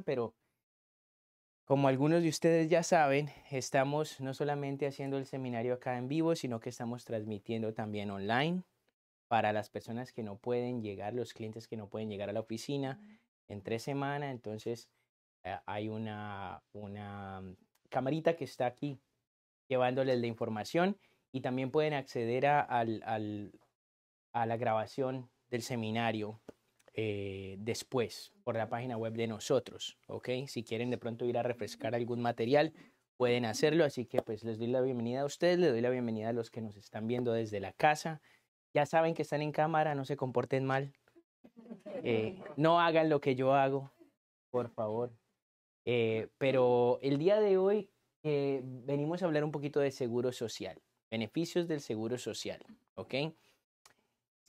pero como algunos de ustedes ya saben, estamos no solamente haciendo el seminario acá en vivo, sino que estamos transmitiendo también online para las personas que no pueden llegar, los clientes que no pueden llegar a la oficina en tres semanas. Entonces eh, hay una, una mm, camarita que está aquí llevándoles la información y también pueden acceder a la grabación del seminario eh, después por la página web de nosotros, ¿ok? Si quieren de pronto ir a refrescar algún material, pueden hacerlo, así que pues les doy la bienvenida a ustedes, les doy la bienvenida a los que nos están viendo desde la casa. Ya saben que están en cámara, no se comporten mal, eh, no hagan lo que yo hago, por favor. Eh, pero el día de hoy venimos a hablar un poquito de seguro social, beneficios del seguro social, ¿ok?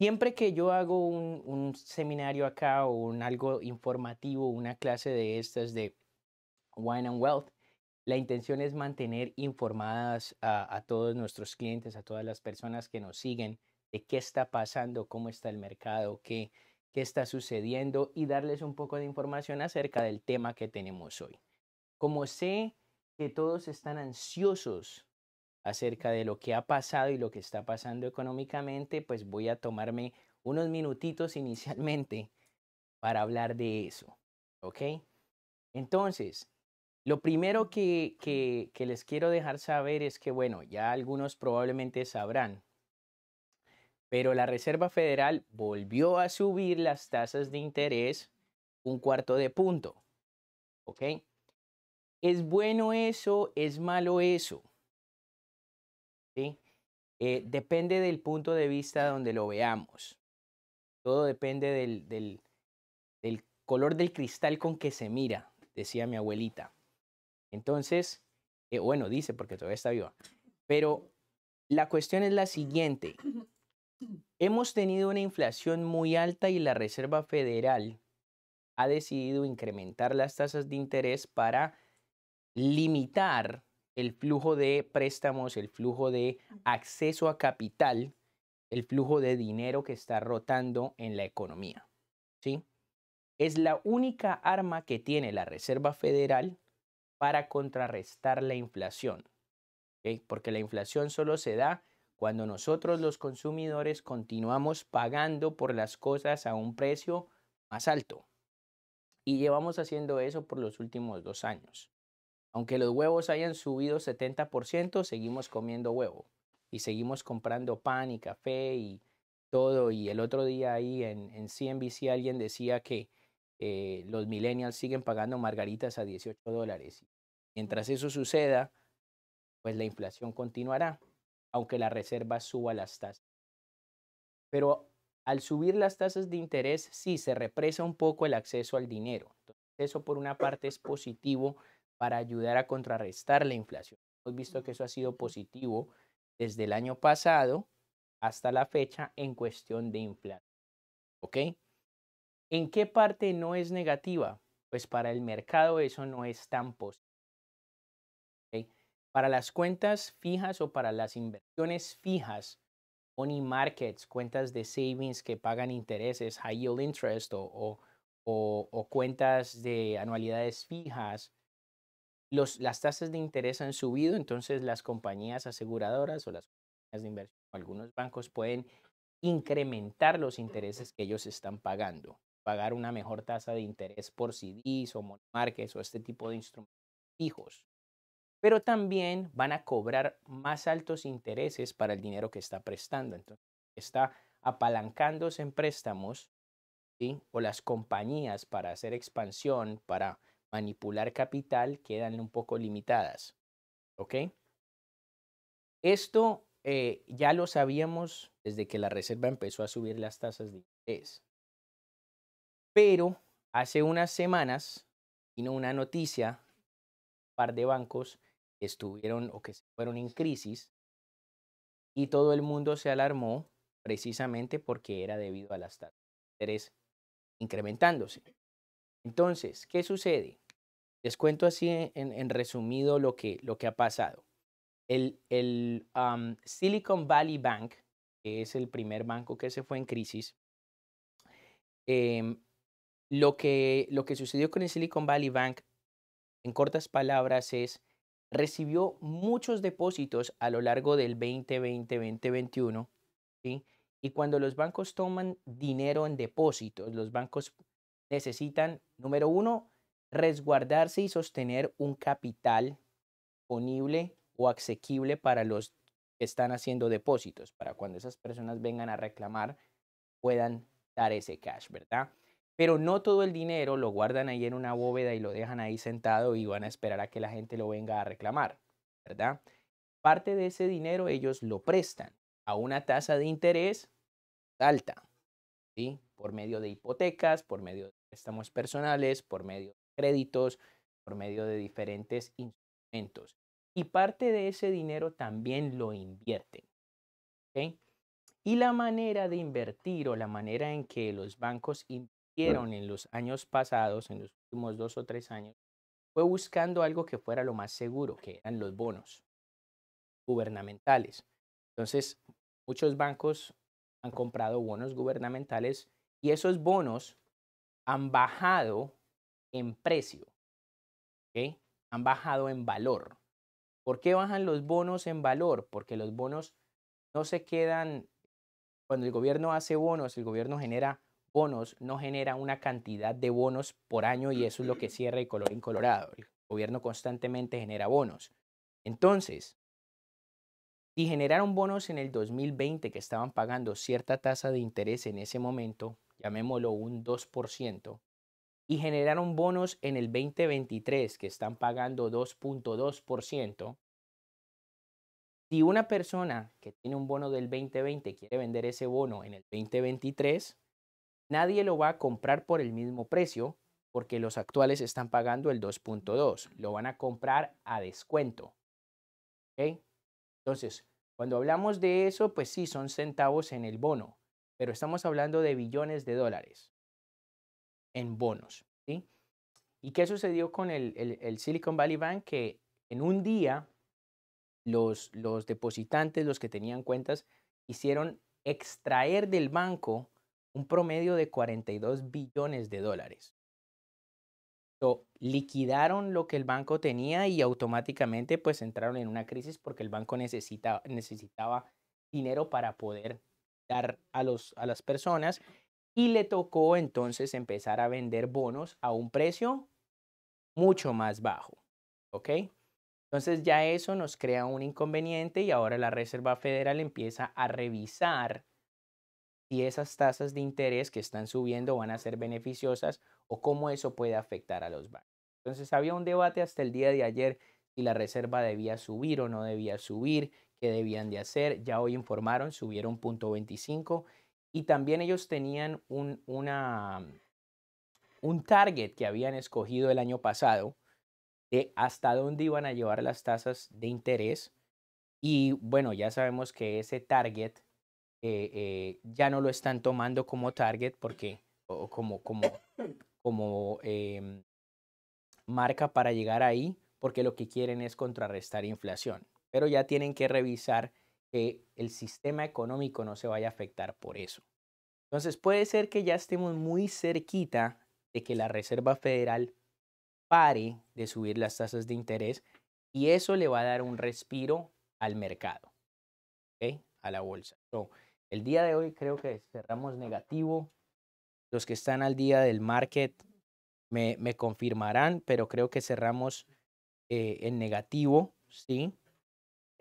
Siempre que yo hago un, seminario acá o un algo informativo, una clase de estas de Wine and Wealth, la intención es mantener informadas a, a, todos nuestros clientes, a todas las personas que nos siguen, de qué está pasando, cómo está el mercado, qué, qué está sucediendo y darles un poco de información acerca del tema que tenemos hoy. Como sé que todos están ansiosos acerca de lo que ha pasado y lo que está pasando económicamente, pues voy a tomarme unos minutitos inicialmente para hablar de eso. ¿Ok? Entonces, lo primero que, les quiero dejar saber es que, bueno, ya algunos probablemente sabrán, pero la Reserva Federal volvió a subir las tasas de interés un cuarto de punto. ¿Ok? ¿Es bueno eso? ¿Es malo eso? ¿sí? Eh, depende del punto de vista donde lo veamos. Todo depende del, color del cristal con que se mira, decía mi abuelita. Entonces, eh, bueno, dice porque todavía está viva. Pero la cuestión es la siguiente. Hemos tenido una inflación muy alta y la Reserva Federal ha decidido incrementar las tasas de interés para limitar el flujo de préstamos, el flujo de acceso a capital, el flujo de dinero que está rotando en la economía. ¿sí? Es la única arma que tiene la Reserva Federal para contrarrestar la inflación, porque la inflación solo se da cuando nosotros los consumidores continuamos pagando por las cosas a un precio más alto. Y llevamos haciendo eso por los últimos dos años. Aunque los huevos hayan subido 70%, seguimos comiendo huevo y seguimos comprando pan y café y todo. Y el otro día ahí en, CNBC alguien decía que eh, los millennials siguen pagando margaritas a 18 dólares. Mientras eso suceda, pues la inflación continuará, aunque la reserva suba las tasas. Pero al subir las tasas de interés, sí, se represa un poco el acceso al dinero. Entonces, eso por una parte es positivo para ayudar a contrarrestar la inflación. Hemos visto que eso ha sido positivo desde el año pasado hasta la fecha en cuestión de inflación. ¿Ok? ¿En qué parte no es negativa? Pues para el mercado eso no es tan positivo. Para las cuentas fijas o para las inversiones fijas, money markets, cuentas de savings que pagan intereses, high yield interest o, o cuentas de anualidades fijas, las tasas de interés han subido, entonces las compañías aseguradoras o las compañías de inversión o algunos bancos pueden incrementar los intereses que ellos están pagando, pagar una mejor tasa de interés por CDs o monomarques o este tipo de instrumentos fijos. Pero también van a cobrar más altos intereses para el dinero que está prestando. Entonces, está apalancándose en préstamos o las compañías para hacer expansión, para manipular capital quedan un poco limitadas. ¿Ok? Esto eh, ya lo sabíamos desde que la Reserva empezó a subir las tasas de interés. Pero hace unas semanas vino una noticia, un par de bancos estuvieron o que se fueron en crisis y todo el mundo se alarmó precisamente porque era debido a las tasas de interés incrementándose. Entonces, ¿qué sucede? Les cuento así en, resumido lo que, lo que ha pasado. El, el Silicon Valley Bank, que es el primer banco que se fue en crisis, em, lo, que, lo que sucedió con el Silicon Valley Bank, en cortas palabras, es recibió muchos depósitos a lo largo del 2020-2021, Y cuando los bancos toman dinero en depósitos, los bancos necesitan, número uno, resguardarse y sostener un capital disponible o asequible para los que están haciendo depósitos, para cuando esas personas vengan a reclamar puedan dar ese cash, ¿verdad? Pero no todo el dinero lo guardan ahí en una bóveda y lo dejan ahí sentado y van a esperar a que la gente lo venga a reclamar, ¿verdad? Parte de ese dinero ellos lo prestan a una tasa de interés alta, ¿sí? Por medio de hipotecas, por medio de préstamos personales, por medio créditos, por medio de diferentes instrumentos. Y parte de ese dinero también lo invierten. Y la manera de invertir o la manera en que los bancos invirtieron en los años pasados, en los últimos dos o tres años, fue buscando algo que fuera lo más seguro, que eran los bonos gubernamentales. Entonces, muchos bancos han comprado bonos gubernamentales y esos bonos han bajado en precio. ¿okay? Han bajado en valor. ¿Por qué bajan los bonos en valor? Porque los bonos no se quedan, cuando el gobierno hace bonos, el gobierno genera bonos, no genera una cantidad de bonos por año y eso es lo que cierra el color colorado. El gobierno constantemente genera bonos. Entonces, si generaron bonos en el 2020 que estaban pagando cierta tasa de interés en ese momento, llamémoslo un 2%, y generaron bonos en el 2023 que están pagando 2.2%. Si una persona que tiene un bono del 2020 quiere vender ese bono en el 2023, nadie lo va a comprar por el mismo precio porque los actuales están pagando el 2.2. Lo van a comprar a descuento. Entonces, cuando hablamos de eso, pues sí, son centavos en el bono, pero estamos hablando de billones de dólares en bonos. ¿sí? ¿Y qué sucedió con el, el, Silicon Valley Bank? Que en un día los, los depositantes, los que tenían cuentas, hicieron extraer del banco un promedio de 42 billones de dólares. liquidaron lo que el banco tenía y automáticamente pues entraron en una crisis porque el banco necesitaba, necesitaba dinero para poder dar a, los, a las personas y le tocó entonces empezar a vender bonos a un precio mucho más bajo. ¿Ok? Entonces ya eso nos crea un inconveniente y ahora la Reserva Federal empieza a revisar si esas tasas de interés que están subiendo van a ser beneficiosas o cómo eso puede afectar a los bancos. Entonces había un debate hasta el día de ayer si la Reserva debía subir o no debía subir, qué debían de hacer. Ya hoy informaron, subieron 0.25 y también ellos tenían un, un target que habían escogido el año pasado de hasta dónde iban a llevar las tasas de interés. Y bueno, ya sabemos que ese target eh, eh, ya no lo están tomando como target porque, como, como, como em, marca para llegar ahí, porque lo que quieren es contrarrestar inflación. Pero ya tienen que revisar que el sistema económico no se vaya a afectar por eso. Entonces puede ser que ya estemos muy cerquita de que la Reserva Federal pare de subir las tasas de interés y eso le va a dar un respiro al mercado, a la bolsa. el día de hoy creo que cerramos negativo. Los que están al día del market me, confirmarán, pero creo que cerramos eh, en negativo, ¿sí?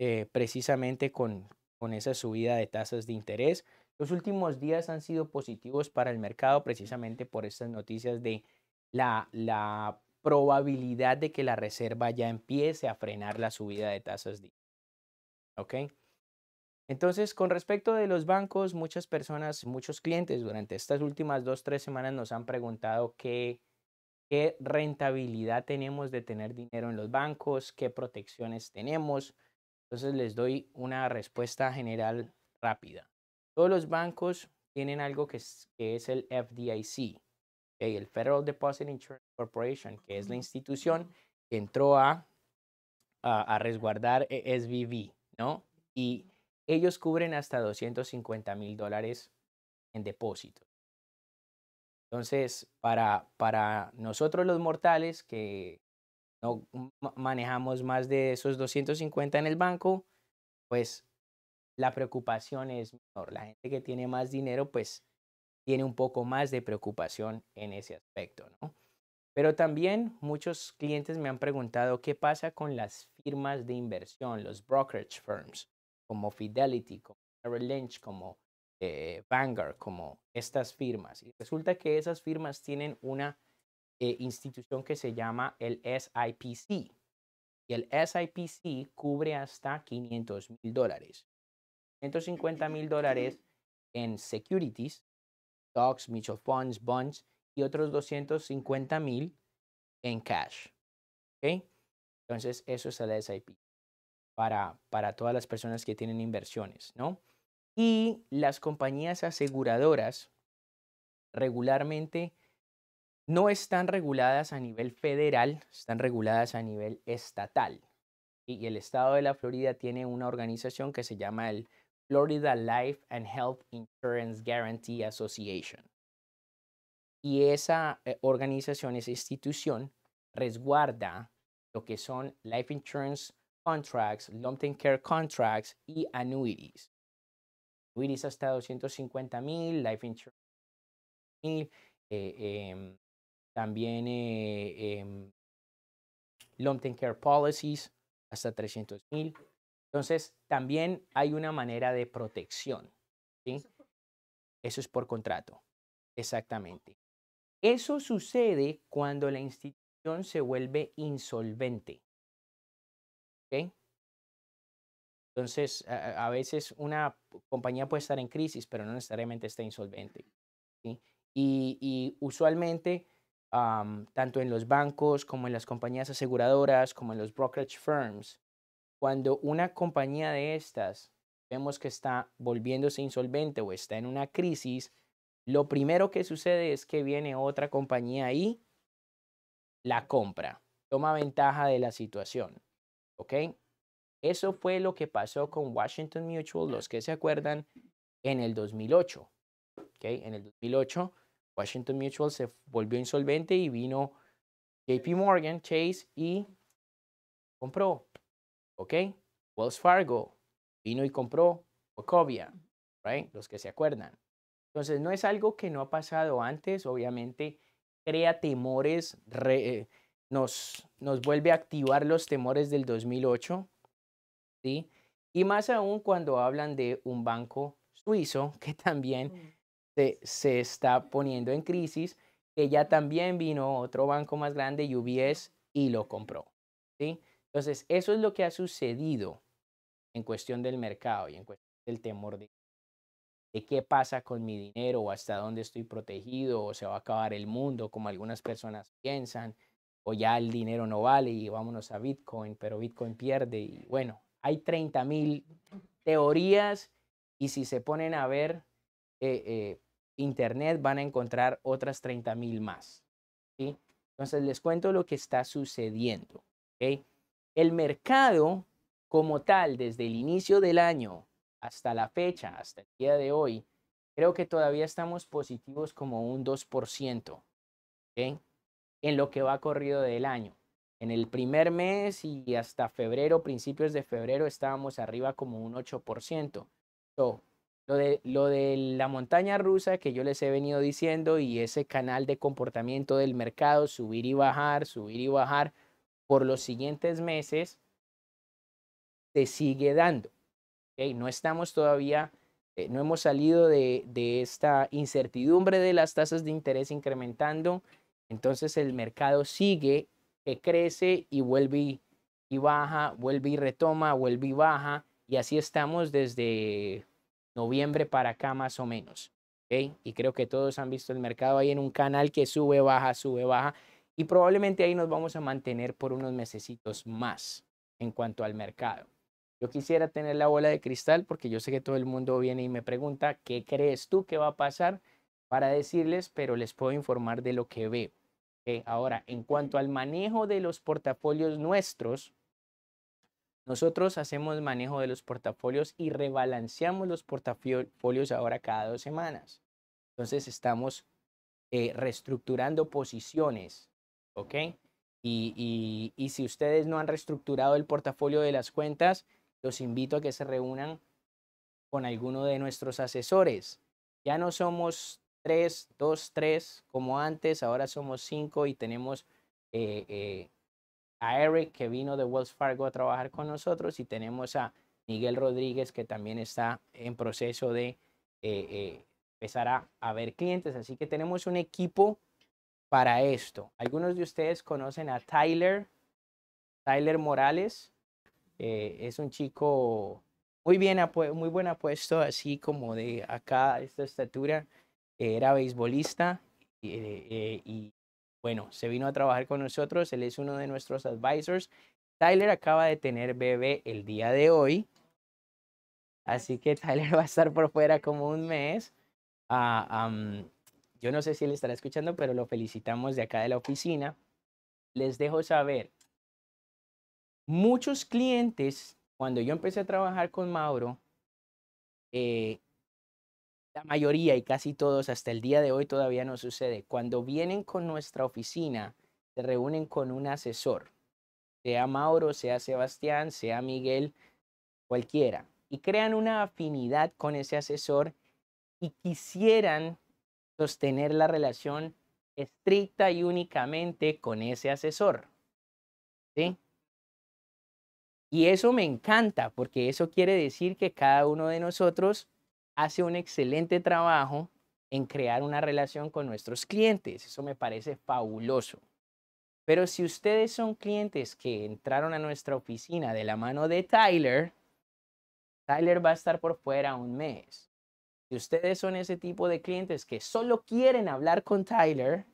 Eh, precisamente con, con esa subida de tasas de interés. Los últimos días han sido positivos para el mercado precisamente por estas noticias de la, la probabilidad de que la reserva ya empiece a frenar la subida de tasas de ¿Ok? Entonces, con respecto de los bancos, muchas personas, muchos clientes durante estas últimas dos, tres semanas nos han preguntado qué, qué rentabilidad tenemos de tener dinero en los bancos, qué protecciones tenemos. Entonces les doy una respuesta general rápida. Todos los bancos tienen algo que es, el FDIC, el Federal Deposit Insurance Corporation, que es la institución que entró a, a, resguardar e, SVB, ¿no? Y ellos cubren hasta 250 mil dólares en depósitos. Entonces, para, para nosotros los mortales que no mm, manejamos más de esos 250 en el banco, pues la preocupación es menor. La gente que tiene más dinero, pues tiene un poco más de preocupación en ese aspecto, ¿no? Pero también muchos clientes me han preguntado qué pasa con las firmas de inversión, los brokerage firms, como Fidelity, como Merrill Lynch, como eh, Vanguard, como estas firmas. Y resulta que esas firmas tienen una eh, institución que se llama el SIPC. Y el SIPC cubre hasta 500 mil dólares. 150 mil dólares en securities, stocks, mutual funds, bonds y otros 250 mil en cash. Entonces, eso es el SIP para, para todas las personas que tienen inversiones, ¿no? Y las compañías aseguradoras regularmente no están reguladas a nivel federal, están reguladas a nivel estatal. Y el estado de la Florida tiene una organización que se llama el Florida Life and Health Insurance Guarantee Association. Y esa eh, organización, esa institución, resguarda lo que son life insurance contracts, long-term care contracts y annuities. Annuities hasta 250 mil, life insurance eh, em, también eh, em, long-term care policies, hasta 300 mil. Entonces, también hay una manera de protección. Eso es por contrato, exactamente. Eso sucede cuando la institución se vuelve insolvente. Entonces, a, veces una compañía puede estar en crisis, pero no necesariamente está insolvente. y usualmente tanto en los bancos como en las compañías aseguradoras, como en los brokerage firms. Cuando una compañía de estas vemos que está volviéndose insolvente o está en una crisis, lo primero que sucede es que viene otra compañía y la compra, toma ventaja de la situación. ¿Ok? Eso fue lo que pasó con Washington Mutual, los que se acuerdan, en el 2008. ¿Ok? En el 2008 Washington Mutual se volvió insolvente y vino JP Morgan, Chase y compró. ¿Ok? Wells Fargo vino y compró Ocovia, right? Los que se acuerdan. Entonces, no es algo que no ha pasado antes, obviamente crea temores, eh, nos, nos vuelve a activar los temores del 2008, ¿sí? Y más aún cuando hablan de un banco suizo que también mm se, está poniendo en crisis, que ya también vino otro banco más grande, UBS, y lo compró. ¿sí? Entonces, eso es lo que ha sucedido en cuestión del mercado y en cuestión del temor de, de qué pasa con mi dinero o hasta dónde estoy protegido o se va a acabar el mundo, como algunas personas piensan, o ya el dinero no vale y vámonos a Bitcoin, pero Bitcoin pierde. Y bueno, hay 30 mil teorías y si se ponen a ver, eh, eh, internet van a encontrar otras 30 mil más. ¿sí? Entonces les cuento lo que está sucediendo. El mercado como tal, desde el inicio del año hasta la fecha, hasta el día de hoy, creo que todavía estamos positivos como un 2%. en lo que va corrido del año. En el primer mes y hasta febrero, principios de febrero, estábamos arriba como un 8%. So, lo de, lo de la montaña rusa que yo les he venido diciendo y ese canal de comportamiento del mercado, subir y bajar, subir y bajar por los siguientes meses, se sigue dando. No estamos todavía, eh, no hemos salido de, esta incertidumbre de las tasas de interés incrementando, entonces el mercado sigue, que crece y vuelve y baja, vuelve y retoma, vuelve y baja, y así estamos desde noviembre para acá más o menos. Y creo que todos han visto el mercado ahí en un canal que sube, baja, sube, baja. Y probablemente ahí nos vamos a mantener por unos mesecitos más en cuanto al mercado. Yo quisiera tener la bola de cristal porque yo sé que todo el mundo viene y me pregunta, ¿qué crees tú que va a pasar? Para decirles, pero les puedo informar de lo que veo. Ahora, en cuanto al manejo de los portafolios nuestros, nosotros hacemos manejo de los portafolios y rebalanceamos los portafolios ahora cada dos semanas. Entonces estamos eh, reestructurando posiciones, ¿ok? Y, y, y si ustedes no han reestructurado el portafolio de las cuentas, los invito a que se reúnan con alguno de nuestros asesores. Ya no somos tres, dos, tres como antes, ahora somos cinco y tenemos eh, eh, a Eric, que vino de Wells Fargo a trabajar con nosotros, y tenemos a Miguel Rodríguez, que también está en proceso de eh, eh, empezar a, ver clientes. Así que tenemos un equipo para esto. Algunos de ustedes conocen a Tyler, Tyler Morales. Eh, es un chico muy bien, muy buen apuesto, así como de acá, esta estatura. Era beisbolista y bueno, se vino a trabajar con nosotros, él es uno de nuestros advisors. Tyler acaba de tener bebé el día de hoy, así que Tyler va a estar por fuera como un mes. Ah, yo no sé si él estará escuchando, pero lo felicitamos de acá de la oficina. Les dejo saber, muchos clientes, cuando yo empecé a trabajar con Mauro, eh, la mayoría y casi todos hasta el día de hoy todavía no sucede. Cuando vienen con nuestra oficina, se reúnen con un asesor, sea Mauro, sea Sebastián, sea Miguel, cualquiera, y crean una afinidad con ese asesor y quisieran sostener la relación estricta y únicamente con ese asesor. Y eso me encanta porque eso quiere decir que cada uno de nosotros hace un excelente trabajo en crear una relación con nuestros clientes. Eso me parece fabuloso. Pero si ustedes son clientes que entraron a nuestra oficina de la mano de Tyler, Tyler va a estar por fuera un mes. Si ustedes son ese tipo de clientes que solo quieren hablar con Tyler,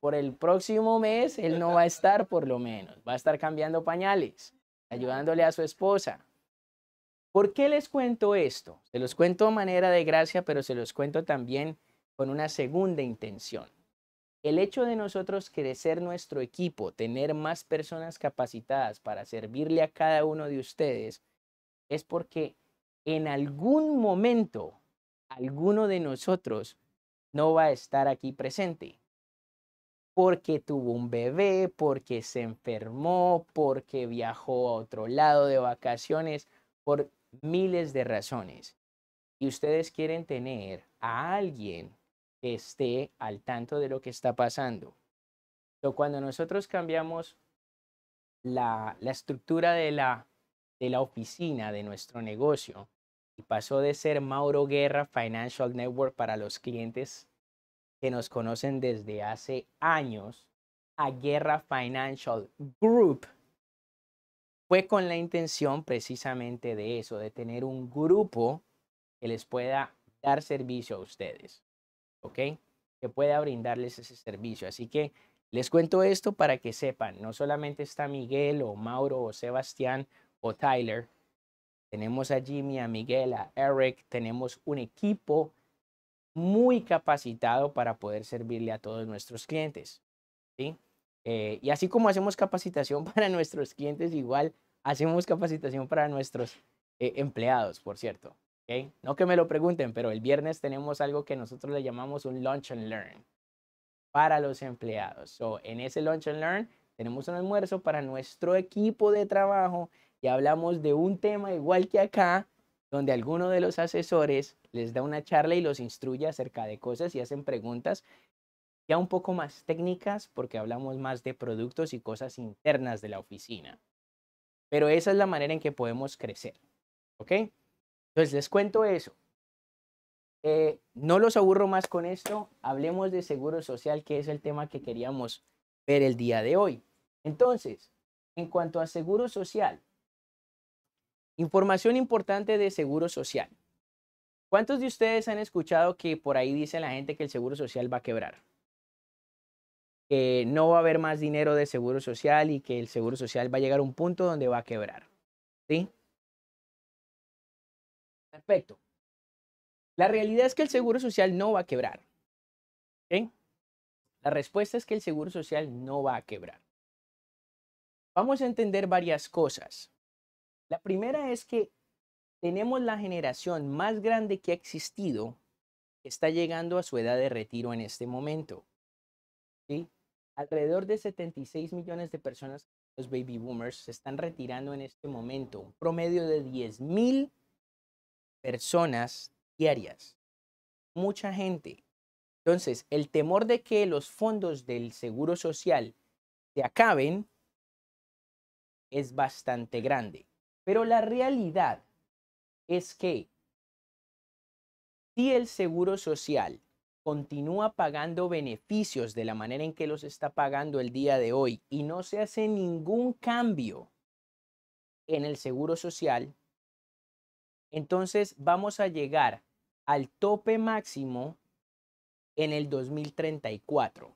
por, el próximo mes él no va a estar por lo menos. Va a estar cambiando pañales, ayudándole a su esposa. ¿Por qué les cuento esto? Se los cuento a manera de gracia, pero se los cuento también con una segunda intención. El hecho de nosotros crecer nuestro equipo, tener más personas capacitadas para servirle a cada uno de ustedes, es porque en algún momento alguno de nosotros no va a estar aquí presente. Porque tuvo un bebé, porque se enfermó, porque viajó a otro lado de vacaciones, por miles de razones. Y ustedes quieren tener a alguien que esté al tanto de lo que está pasando. cuando nosotros cambiamos la, estructura de la oficina de nuestro negocio y pasó de ser Mauro Guerra Financial Network para los clientes que nos conocen desde hace años a Guerra Financial Group fue con la intención precisamente de eso, de tener un grupo que les pueda dar servicio a ustedes, ¿ok? Que pueda brindarles ese servicio. Así que les cuento esto para que sepan, no solamente está Miguel o Mauro o Sebastián o Tyler, tenemos a Jimmy, a Miguel, a Eric, tenemos un equipo muy capacitado para poder servirle a todos nuestros clientes, ¿sí? Eh, y así como hacemos capacitación para nuestros clientes, igual hacemos capacitación para nuestros eh, empleados, por cierto. No que me lo pregunten, pero el viernes tenemos algo que nosotros le llamamos un lunch and learn para los empleados. en ese lunch and learn tenemos un almuerzo para nuestro equipo de trabajo y hablamos de un tema igual que acá, donde alguno de los asesores les da una charla y los instruye acerca de cosas y hacen preguntas ya un poco más técnicas porque hablamos más de productos y cosas internas de la oficina. Pero esa es la manera en que podemos crecer. ¿Ok? Entonces les cuento eso. Eh, no los aburro más con esto. Hablemos de seguro social, que es el tema que queríamos ver el día de hoy. Entonces, en cuanto a seguro social, información importante de seguro social. ¿Cuántos de ustedes han escuchado que por ahí dice la gente que el seguro social va a quebrar? que no va a haber más dinero de seguro social y que el seguro social va a llegar a un punto donde va a quebrar. ¿Sí? Perfecto. La realidad es que el seguro social no va a quebrar. ¿Sí? La respuesta es que el seguro social no va a quebrar. Vamos a entender varias cosas. La primera es que tenemos la generación más grande que ha existido que está llegando a su edad de retiro en este momento. ¿Sí? Alrededor de 76 millones de personas, los baby boomers, se están retirando en este momento, un promedio de 10 mil personas diarias. Mucha gente. Entonces, el temor de que los fondos del Seguro Social se acaben es bastante grande. Pero la realidad es que si el Seguro Social continúa pagando beneficios de la manera en que los está pagando el día de hoy y no se hace ningún cambio en el seguro social, entonces vamos a llegar al tope máximo en el 2034.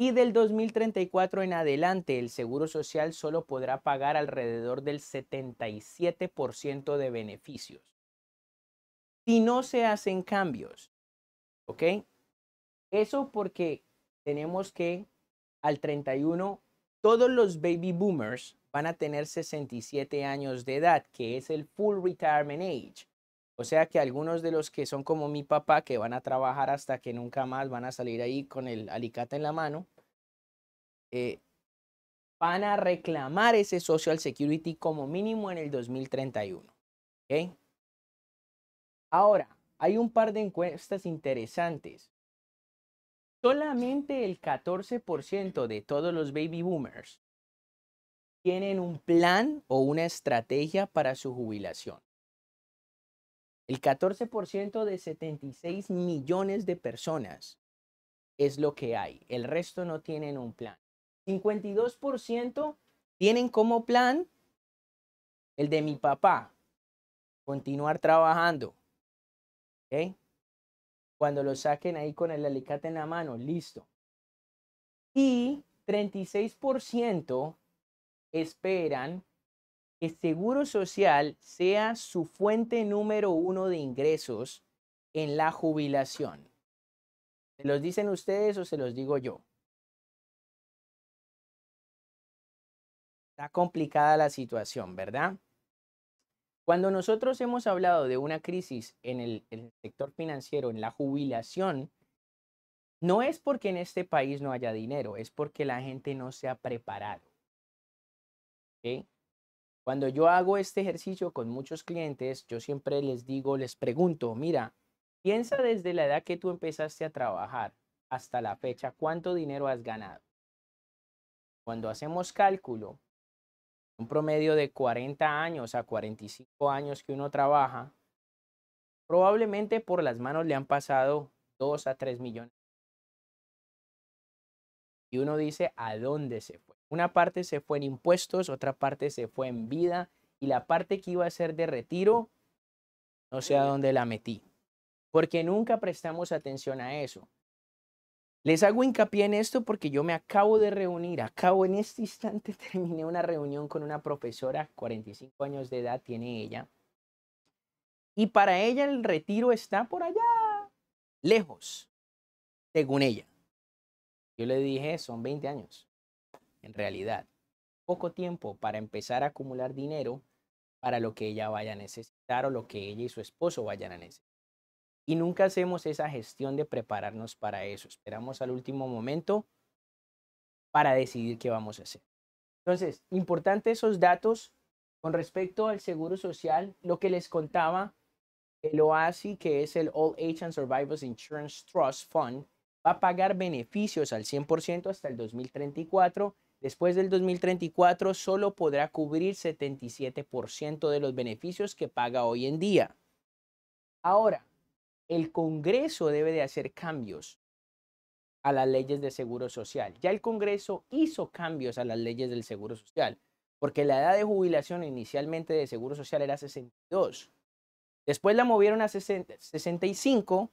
Y del 2034 en adelante, el Seguro Social solo podrá pagar alrededor del 77% de beneficios. Si no se hacen cambios, ¿Ok? Eso porque tenemos que al 31 todos los baby boomers van a tener 67 años de edad, que es el full retirement age. O sea que algunos de los que son como mi papá, que van a trabajar hasta que nunca más van a salir ahí con el alicate en la mano, eh, van a reclamar ese Social Security como mínimo en el 2031. ¿okay? Ahora, hay un par de encuestas interesantes. Solamente el 14% de todos los baby boomers tienen un plan o una estrategia para su jubilación. El 14% de 76 millones de personas es lo que hay. El resto no tienen un plan. 52% tienen como plan el de mi papá, continuar trabajando. Cuando lo saquen ahí con el alicate en la mano, listo. Y 36% esperan que Seguro Social sea su fuente número uno de ingresos en la jubilación. ¿Se los dicen ustedes o se los digo yo? Está complicada la situación, ¿verdad? Cuando nosotros hemos hablado de una crisis en el, sector financiero, en la jubilación, no es porque en este país no haya dinero, es porque la gente no se ha preparado. Cuando yo hago este ejercicio con muchos clientes, yo siempre les digo, les pregunto, mira, piensa desde la edad que tú empezaste a trabajar hasta la fecha, ¿cuánto dinero has ganado? Cuando hacemos cálculo, un promedio de 40 años a 45 años que uno trabaja, probablemente por las manos le han pasado 2 a 3 millones. Y uno dice, ¿a dónde se fue? Una parte se fue en impuestos, otra parte se fue en vida y la parte que iba a ser de retiro, no sé a dónde la metí. Porque nunca prestamos atención a eso. Les hago hincapié en esto porque yo me acabo de reunir, acabo en este instante terminé una reunión con una profesora, 45 años de edad tiene ella, y para ella el retiro está por allá, lejos, según ella. Yo le dije, son 20 años, en realidad, poco tiempo para empezar a acumular dinero para lo que ella vaya a necesitar o lo que ella y su esposo vayan a necesitar y nunca hacemos esa gestión de prepararnos para eso. Esperamos al último momento para decidir qué vamos a hacer. Entonces, importante esos datos con respecto al seguro social, lo que les contaba, el OASI, que es el All Age and Survivors Insurance Trust Fund, va a pagar beneficios al 100% hasta el 2034. Después del 2034 solo podrá cubrir 77% de los beneficios que paga hoy en día. Ahora, el Congreso debe de hacer cambios a las leyes de seguro social. Ya el Congreso hizo cambios a las leyes del seguro social, porque la edad de jubilación inicialmente de seguro social era 62. Después la movieron a 65,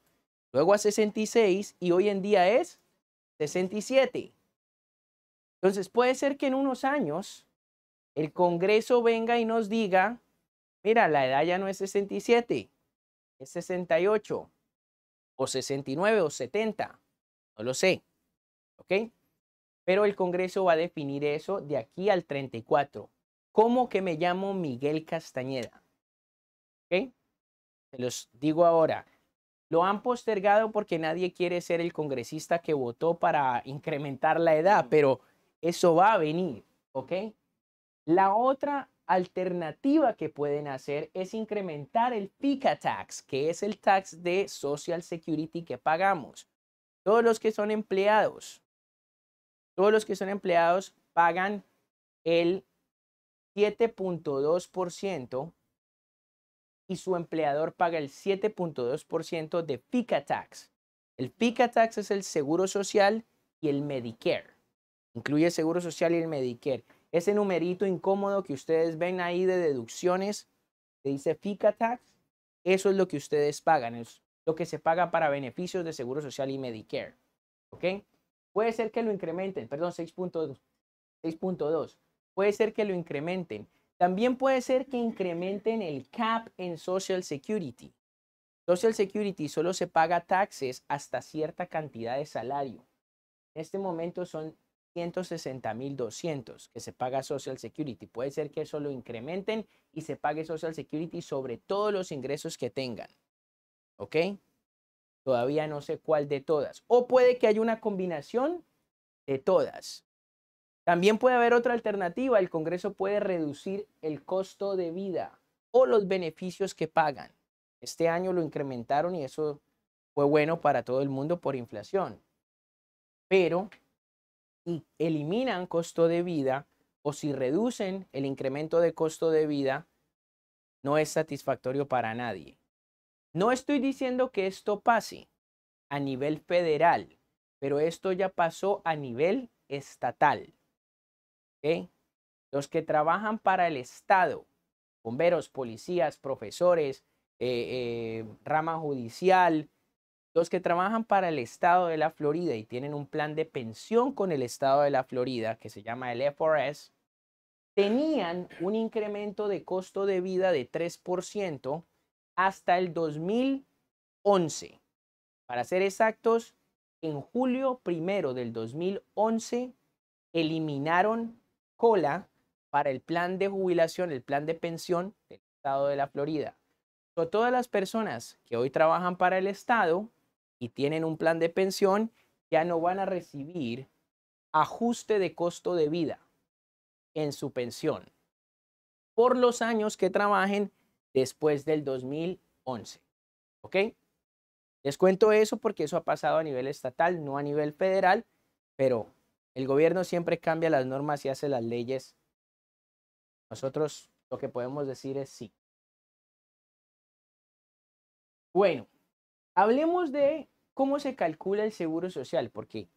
luego a 66 y hoy en día es 67. Entonces puede ser que en unos años el Congreso venga y nos diga, mira, la edad ya no es 67, es 68 o 69 o 70, no lo sé, ¿ok? Pero el Congreso va a definir eso de aquí al 34. ¿Cómo que me llamo Miguel Castañeda? ¿Ok? Se los digo ahora. Lo han postergado porque nadie quiere ser el congresista que votó para incrementar la edad, pero eso va a venir, ¿ok? La otra alternativa que pueden hacer es incrementar el FICA tax, que es el tax de Social Security que pagamos. Todos los que son empleados, todos los que son empleados pagan el 7.2% y su empleador paga el 7.2% de FICA tax. El FICA tax es el seguro social y el Medicare. Incluye seguro social y el Medicare ese numerito incómodo que ustedes ven ahí de deducciones, que dice FICA tax, eso es lo que ustedes pagan, es lo que se paga para beneficios de Seguro Social y Medicare. ¿Ok? Puede ser que lo incrementen, perdón, 6.2. Puede ser que lo incrementen. También puede ser que incrementen el cap en Social Security. Social Security solo se paga taxes hasta cierta cantidad de salario. En este momento son 160.200 que se paga Social Security. Puede ser que eso lo incrementen y se pague Social Security sobre todos los ingresos que tengan. ¿Ok? Todavía no sé cuál de todas. O puede que haya una combinación de todas. También puede haber otra alternativa. El Congreso puede reducir el costo de vida o los beneficios que pagan. Este año lo incrementaron y eso fue bueno para todo el mundo por inflación. Pero y eliminan costo de vida o si reducen el incremento de costo de vida, no es satisfactorio para nadie. No estoy diciendo que esto pase a nivel federal, pero esto ya pasó a nivel estatal. Los que trabajan para el Estado, bomberos, policías, profesores, eh, eh, rama judicial, los que trabajan para el estado de la Florida y tienen un plan de pensión con el estado de la Florida, que se llama el FRS, tenían un incremento de costo de vida de 3% hasta el 2011. Para ser exactos, en julio primero del 2011 eliminaron cola para el plan de jubilación, el plan de pensión del estado de la Florida. todas las personas que hoy trabajan para el estado y tienen un plan de pensión, ya no van a recibir ajuste de costo de vida en su pensión por los años que trabajen después del 2011. ¿Ok? Les cuento eso porque eso ha pasado a nivel estatal, no a nivel federal, pero el gobierno siempre cambia las normas y hace las leyes. Nosotros lo que podemos decir es sí. Bueno, Hablemos de cómo se calcula el seguro social, porque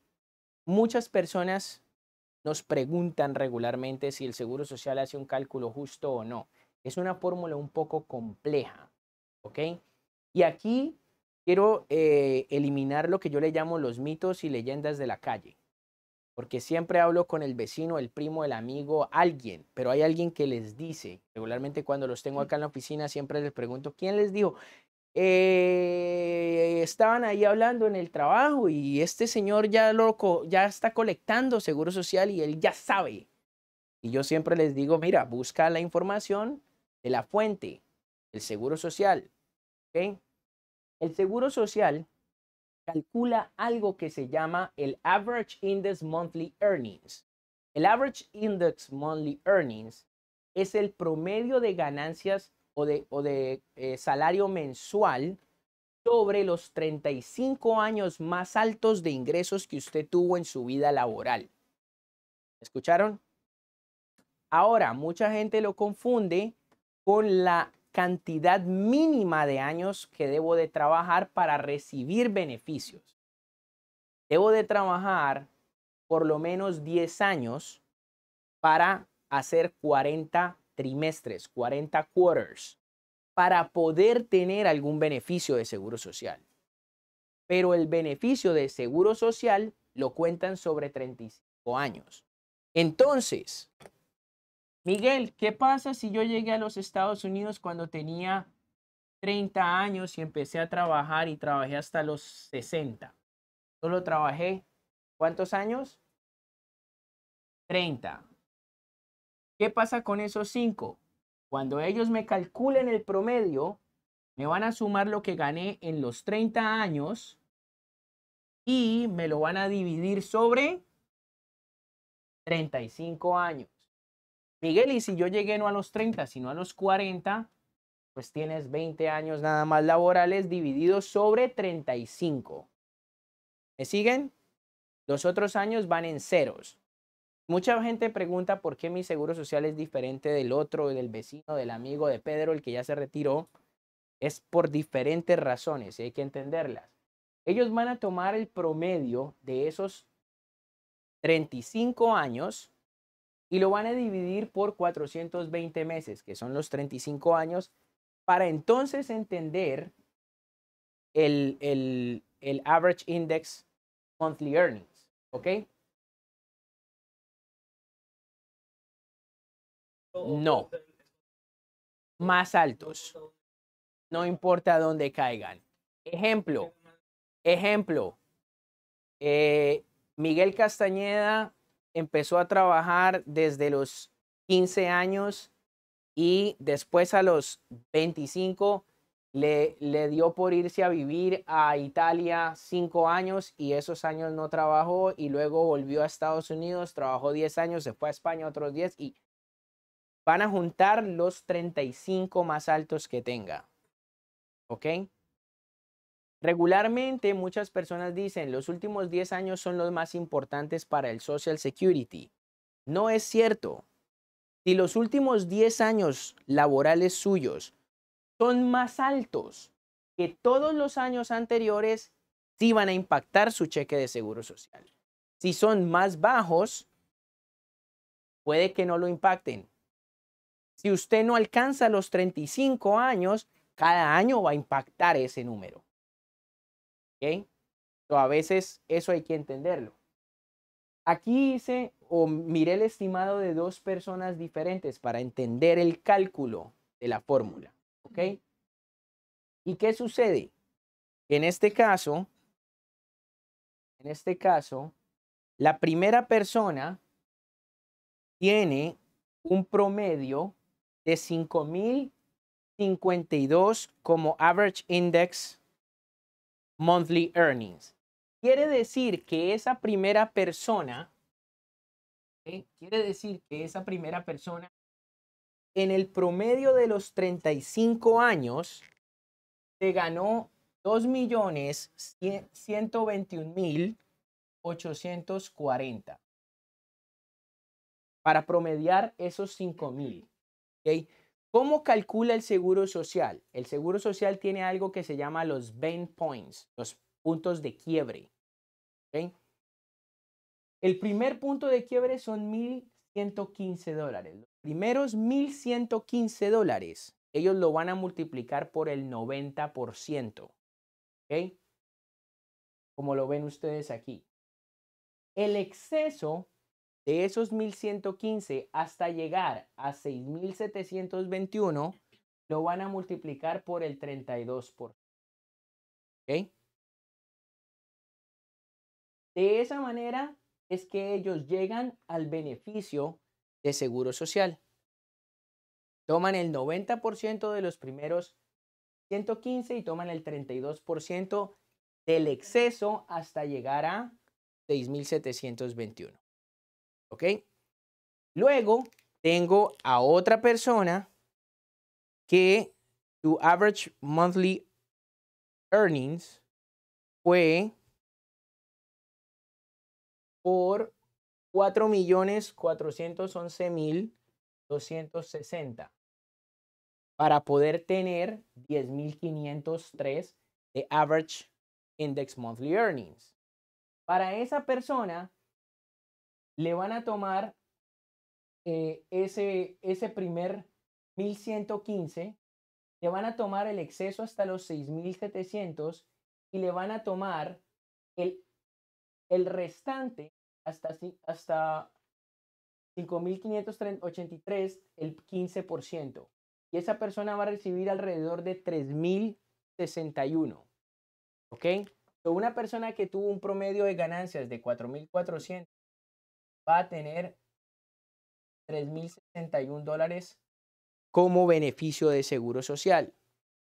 muchas personas nos preguntan regularmente si el seguro social hace un cálculo justo o no. Es una fórmula un poco compleja, ¿ok? Y aquí quiero eh, eliminar lo que yo le llamo los mitos y leyendas de la calle, porque siempre hablo con el vecino, el primo, el amigo, alguien, pero hay alguien que les dice, regularmente cuando los tengo acá en la oficina siempre les pregunto, ¿quién les dijo? Eh, estaban ahí hablando en el trabajo y este señor ya, loco, ya está colectando seguro social y él ya sabe. Y yo siempre les digo, mira, busca la información de la fuente, el seguro social. El seguro social calcula algo que se llama el Average Index Monthly Earnings. El Average Index Monthly Earnings es el promedio de ganancias o de, eh, salario mensual sobre los 35 años más altos de ingresos que usted tuvo en su vida laboral. ¿Escucharon? Ahora, mucha gente lo confunde con la cantidad mínima de años que debo de trabajar para recibir beneficios. Debo de trabajar por lo menos 10 años para hacer 40 trimestres, 40 quarters, para poder tener algún beneficio de seguro social. Pero el beneficio de seguro social lo cuentan sobre 35 años. Entonces, Miguel, ¿qué pasa si yo llegué a los Estados Unidos cuando tenía 30 años y empecé a trabajar y trabajé hasta los 60? Solo trabajé, ¿cuántos años? 30. ¿Qué pasa con esos 5? Cuando ellos me calculen el promedio, me van a sumar lo que gané en los 30 años y me lo van a dividir sobre 35 años. Miguel, y si yo llegué no a los 30, sino a los 40, pues tienes 20 años nada más laborales divididos sobre 35. ¿Me siguen? Los otros años van en ceros. Mucha gente pregunta por qué mi seguro social es diferente del otro, del vecino, del amigo, de Pedro, el que ya se retiró. Es por diferentes razones y hay que entenderlas. Ellos van a tomar el promedio de esos 35 años y lo van a dividir por 420 meses, que son los 35 años, para entonces entender el, el, el average index monthly earnings. ¿Ok? No. Más altos. No importa dónde caigan. Ejemplo. Ejemplo. Eh, Miguel Castañeda empezó a trabajar desde los 15 años y después a los 25 le, le, dio por irse a vivir a Italia cinco años y esos años no trabajó y luego volvió a Estados Unidos, trabajó 10 años, se fue a España otros 10 y van a juntar los 35 más altos que tenga. ¿Ok? Regularmente muchas personas dicen los últimos 10 años son los más importantes para el Social Security. No es cierto. Si los últimos 10 años laborales suyos son más altos que todos los años anteriores, sí van a impactar su cheque de seguro social. Si son más bajos, puede que no lo impacten, si usted no alcanza los 35 años, cada año va a impactar ese número. ¿Ok? a veces eso hay que entenderlo. Aquí hice o miré el estimado de dos personas diferentes para entender el cálculo de la fórmula. ¿Ok? ¿Y qué sucede? En este caso, en este caso, la primera persona tiene un promedio de 5.052 como Average Index Monthly Earnings. Quiere decir que esa primera persona, quiere decir que esa primera persona en el promedio de los 35 años se ganó 2.121.840 para promediar esos 5.000. ¿Cómo calcula el seguro social? El seguro social tiene algo que se llama los bend points, los puntos de quiebre. El primer punto de quiebre son 1.115 dólares. Los primeros 1.115 dólares, ellos lo van a multiplicar por el 90%. ¿okay? Como lo ven ustedes aquí. El exceso de esos 1115 hasta llegar a 6721, lo van a multiplicar por el 32%. De esa manera es que ellos llegan al beneficio de seguro social. Toman el 90% de los primeros 115 y toman el 32% del exceso hasta llegar a 6.721. Luego tengo a otra persona que su average monthly earnings fue por 4.411.260 para poder tener 10.503 de average index monthly earnings. Para esa persona, le van a tomar eh, ese, ese primer 1115, le van a tomar el exceso hasta los 6700 y le van a tomar el, el restante hasta, hasta 5.583, el 15%. Y esa persona va a recibir alrededor de 3.061. ¿Ok? una persona que tuvo un promedio de ganancias de 4.400 va a tener 3.061 dólares como beneficio de seguro social.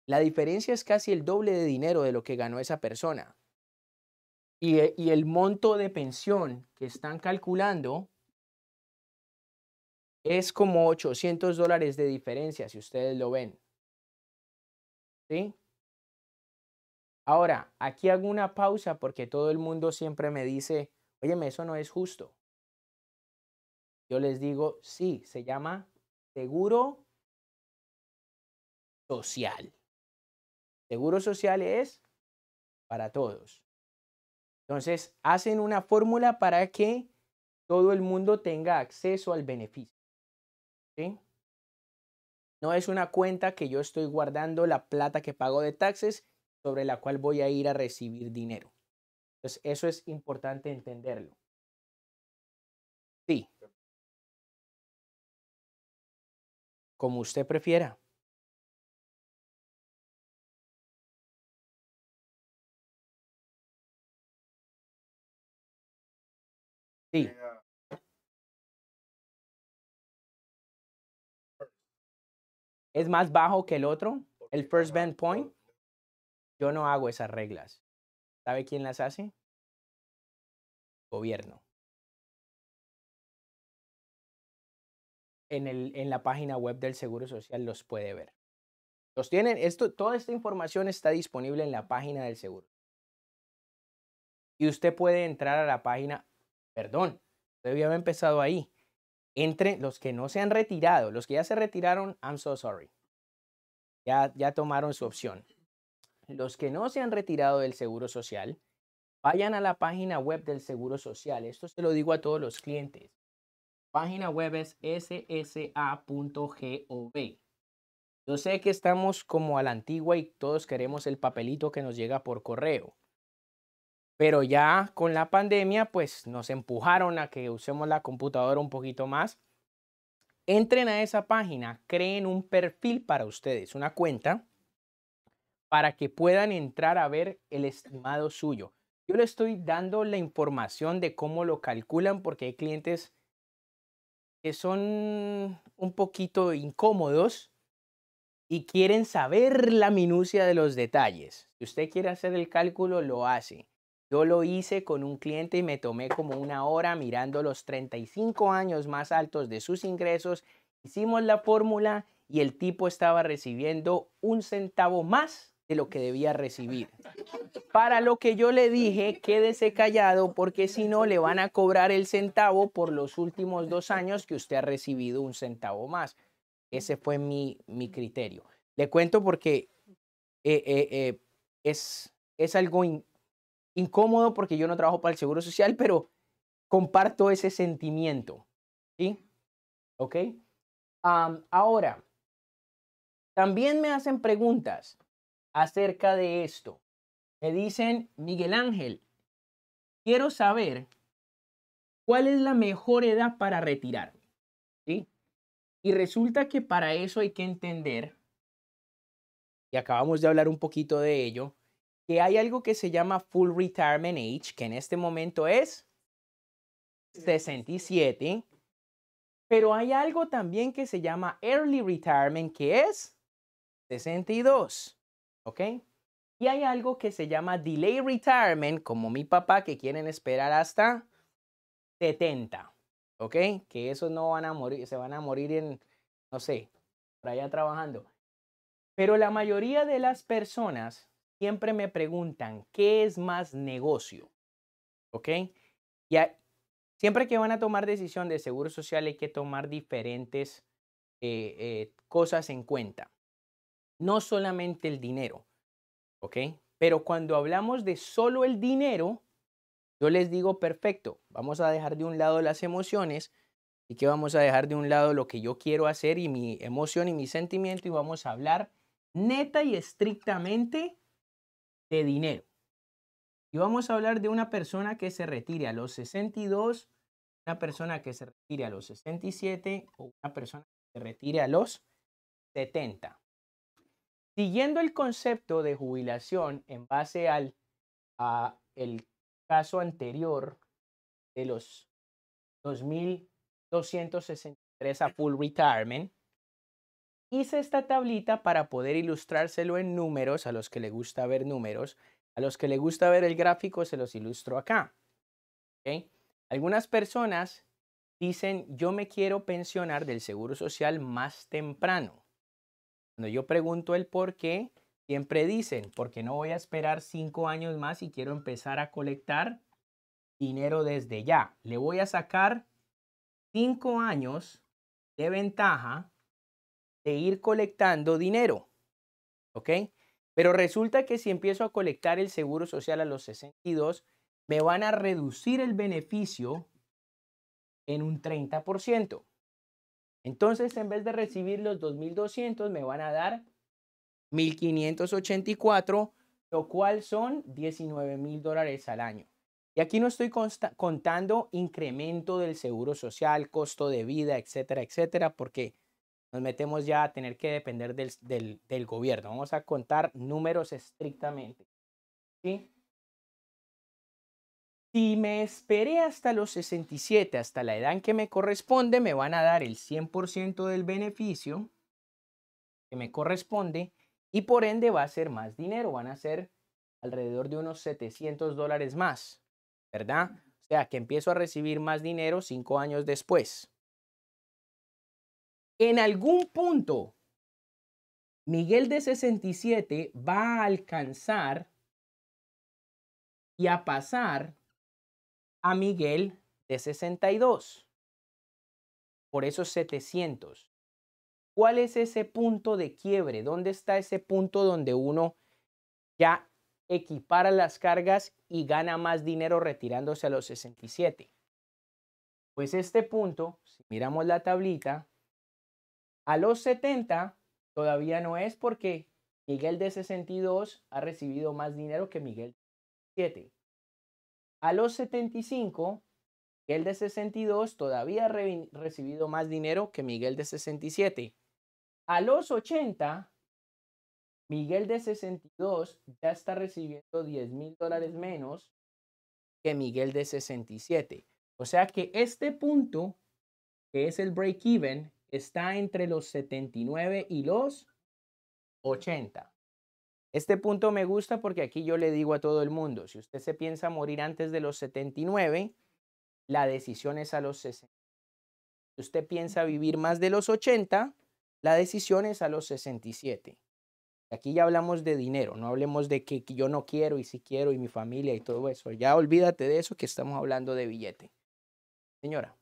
La diferencia es casi el doble de dinero de lo que ganó esa persona. Y, el monto de pensión que están calculando es como 800 dólares de diferencia, si ustedes lo ven. ¿Sí? Ahora, aquí hago una pausa porque todo el mundo siempre me dice, óyeme, eso no es justo. Yo les digo, sí, se llama seguro social. Seguro social es para todos. Entonces, hacen una fórmula para que todo el mundo tenga acceso al beneficio. ¿sí? No es una cuenta que yo estoy guardando la plata que pago de taxes sobre la cual voy a ir a recibir dinero. Entonces, eso es importante entenderlo. Sí, como usted prefiera. Sí. Es más bajo que el otro, el first Band point. Yo no hago esas reglas. ¿Sabe quién las hace? Gobierno. en, la página web del Seguro Social los puede ver. Los tienen, esto, toda esta información está disponible en la página del Seguro. Y usted puede entrar a la página, perdón, usted había empezado ahí. Entre los que no se han retirado, los que ya se retiraron, I'm so sorry. Ya, ya tomaron su opción. Los que no se han retirado del Seguro Social, vayan a la página web del Seguro Social. Esto se lo digo a todos los clientes página web es ssa.gov. Yo sé que estamos como a la antigua y todos queremos el papelito que nos llega por correo. Pero ya con la pandemia, pues nos empujaron a que usemos la computadora un poquito más. Entren a esa página, creen un perfil para ustedes, una cuenta, para que puedan entrar a ver el estimado suyo. Yo le estoy dando la información de cómo lo calculan porque hay clientes que son un poquito incómodos y quieren saber la minucia de los detalles. Si usted quiere hacer el cálculo, lo hace. Yo lo hice con un cliente y me tomé como una hora mirando los 35 años más altos de sus ingresos. Hicimos la fórmula y el tipo estaba recibiendo un centavo más de lo que debía recibir. Para lo que yo le dije, quédese callado porque si no le van a cobrar el centavo por los últimos dos años que usted ha recibido un centavo más. Ese fue mi, mi criterio. Le cuento porque eh, eh, eh, es, es algo incómodo porque yo no trabajo para el Seguro Social, pero comparto ese sentimiento. ¿Sí? ¿Ok? ahora, también me hacen preguntas acerca de esto. Me dicen, Miguel Ángel, quiero saber cuál es la mejor edad para retirarme. ¿Sí? Y resulta que para eso hay que entender, y acabamos de hablar un poquito de ello, que hay algo que se llama Full Retirement Age, que en este momento es 67, pero hay algo también que se llama Early Retirement, que es 62. ¿Ok? Y hay algo que se llama delay retirement, como mi papá, que quieren esperar hasta 70. ¿Ok? Que esos no van a morir, se van a morir en, no sé, por allá trabajando. Pero la mayoría de las personas siempre me preguntan, ¿qué es más negocio? ¿Ok? Y siempre que van a tomar decisión de seguro social hay que tomar diferentes eh, eh, cosas en cuenta no solamente el dinero, ¿ok? Pero cuando hablamos de solo el dinero, yo les digo, perfecto, vamos a dejar de un lado las emociones y que vamos a dejar de un lado lo que yo quiero hacer y mi emoción y mi sentimiento y vamos a hablar neta y estrictamente de dinero. Y vamos a hablar de una persona que se retire a los 62, una persona que se retire a los 67 o una persona que se retire a los 70. Siguiendo el concepto de jubilación en base al caso anterior de los 2263 a full retirement, hice esta tablita para poder ilustrárselo en números a los que le gusta ver números, a los que le gusta ver el gráfico se los ilustro acá. ¿Okay? Algunas personas dicen, "Yo me quiero pensionar del seguro social más temprano." Cuando yo pregunto el por qué, siempre dicen, porque no voy a esperar cinco años más y quiero empezar a colectar dinero desde ya. Le voy a sacar cinco años de ventaja de ir colectando dinero. ¿Ok? Pero resulta que si empiezo a colectar el seguro social a los 62, me van a reducir el beneficio en un 30%. Entonces, en vez de recibir los 2.200, me van a dar 1.584, lo cual son 19.000 dólares al año. Y aquí no estoy contando incremento del seguro social, costo de vida, etcétera, etcétera, porque nos metemos ya a tener que depender del, del gobierno. Vamos a contar números estrictamente. ¿sí? Si me esperé hasta los 67, hasta la edad en que me corresponde, me van a dar el 100% del beneficio que me corresponde y por ende va a ser más dinero, van a ser alrededor de unos 700 dólares más, ¿verdad? O sea, que empiezo a recibir más dinero cinco años después. En algún punto, Miguel de 67 va a alcanzar y a pasar a Miguel de 62. Por esos 700. ¿Cuál es ese punto de quiebre? ¿Dónde está ese punto donde uno ya equipara las cargas y gana más dinero retirándose a los 67? Pues este punto, si miramos la tablita, a los 70 todavía no es porque Miguel de 62 ha recibido más dinero que Miguel de 67. A los 75, Miguel de 62 todavía ha recibido más dinero que Miguel de 67. A los 80, Miguel de 62 ya está recibiendo 10 mil dólares menos que Miguel de 67. O sea que este punto, que es el break-even, está entre los 79 y los 80. Este punto me gusta porque aquí yo le digo a todo el mundo, si usted se piensa morir antes de los 79, la decisión es a los 60. Si usted piensa vivir más de los 80, la decisión es a los 67. Aquí ya hablamos de dinero, no hablemos de que yo no quiero y si quiero y mi familia y todo eso. Ya olvídate de eso que estamos hablando de billete. Señora.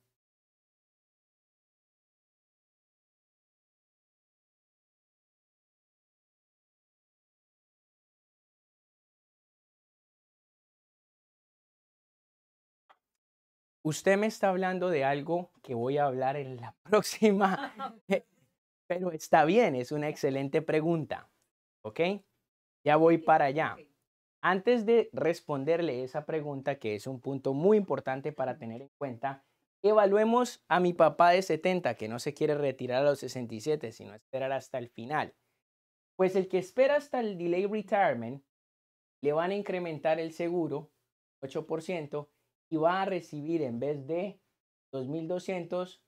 usted me está hablando de algo que voy a hablar en la próxima, eh, pero está bien, es una excelente pregunta, ¿ok? Ya voy para allá. Antes de responderle esa pregunta, que es un punto muy importante para tener en cuenta, evaluemos a mi papá de 70, que no se quiere retirar a los 67, sino esperar hasta el final. Pues el que espera hasta el delay retirement, le van a incrementar el seguro 8% y va a recibir en vez de 2.200,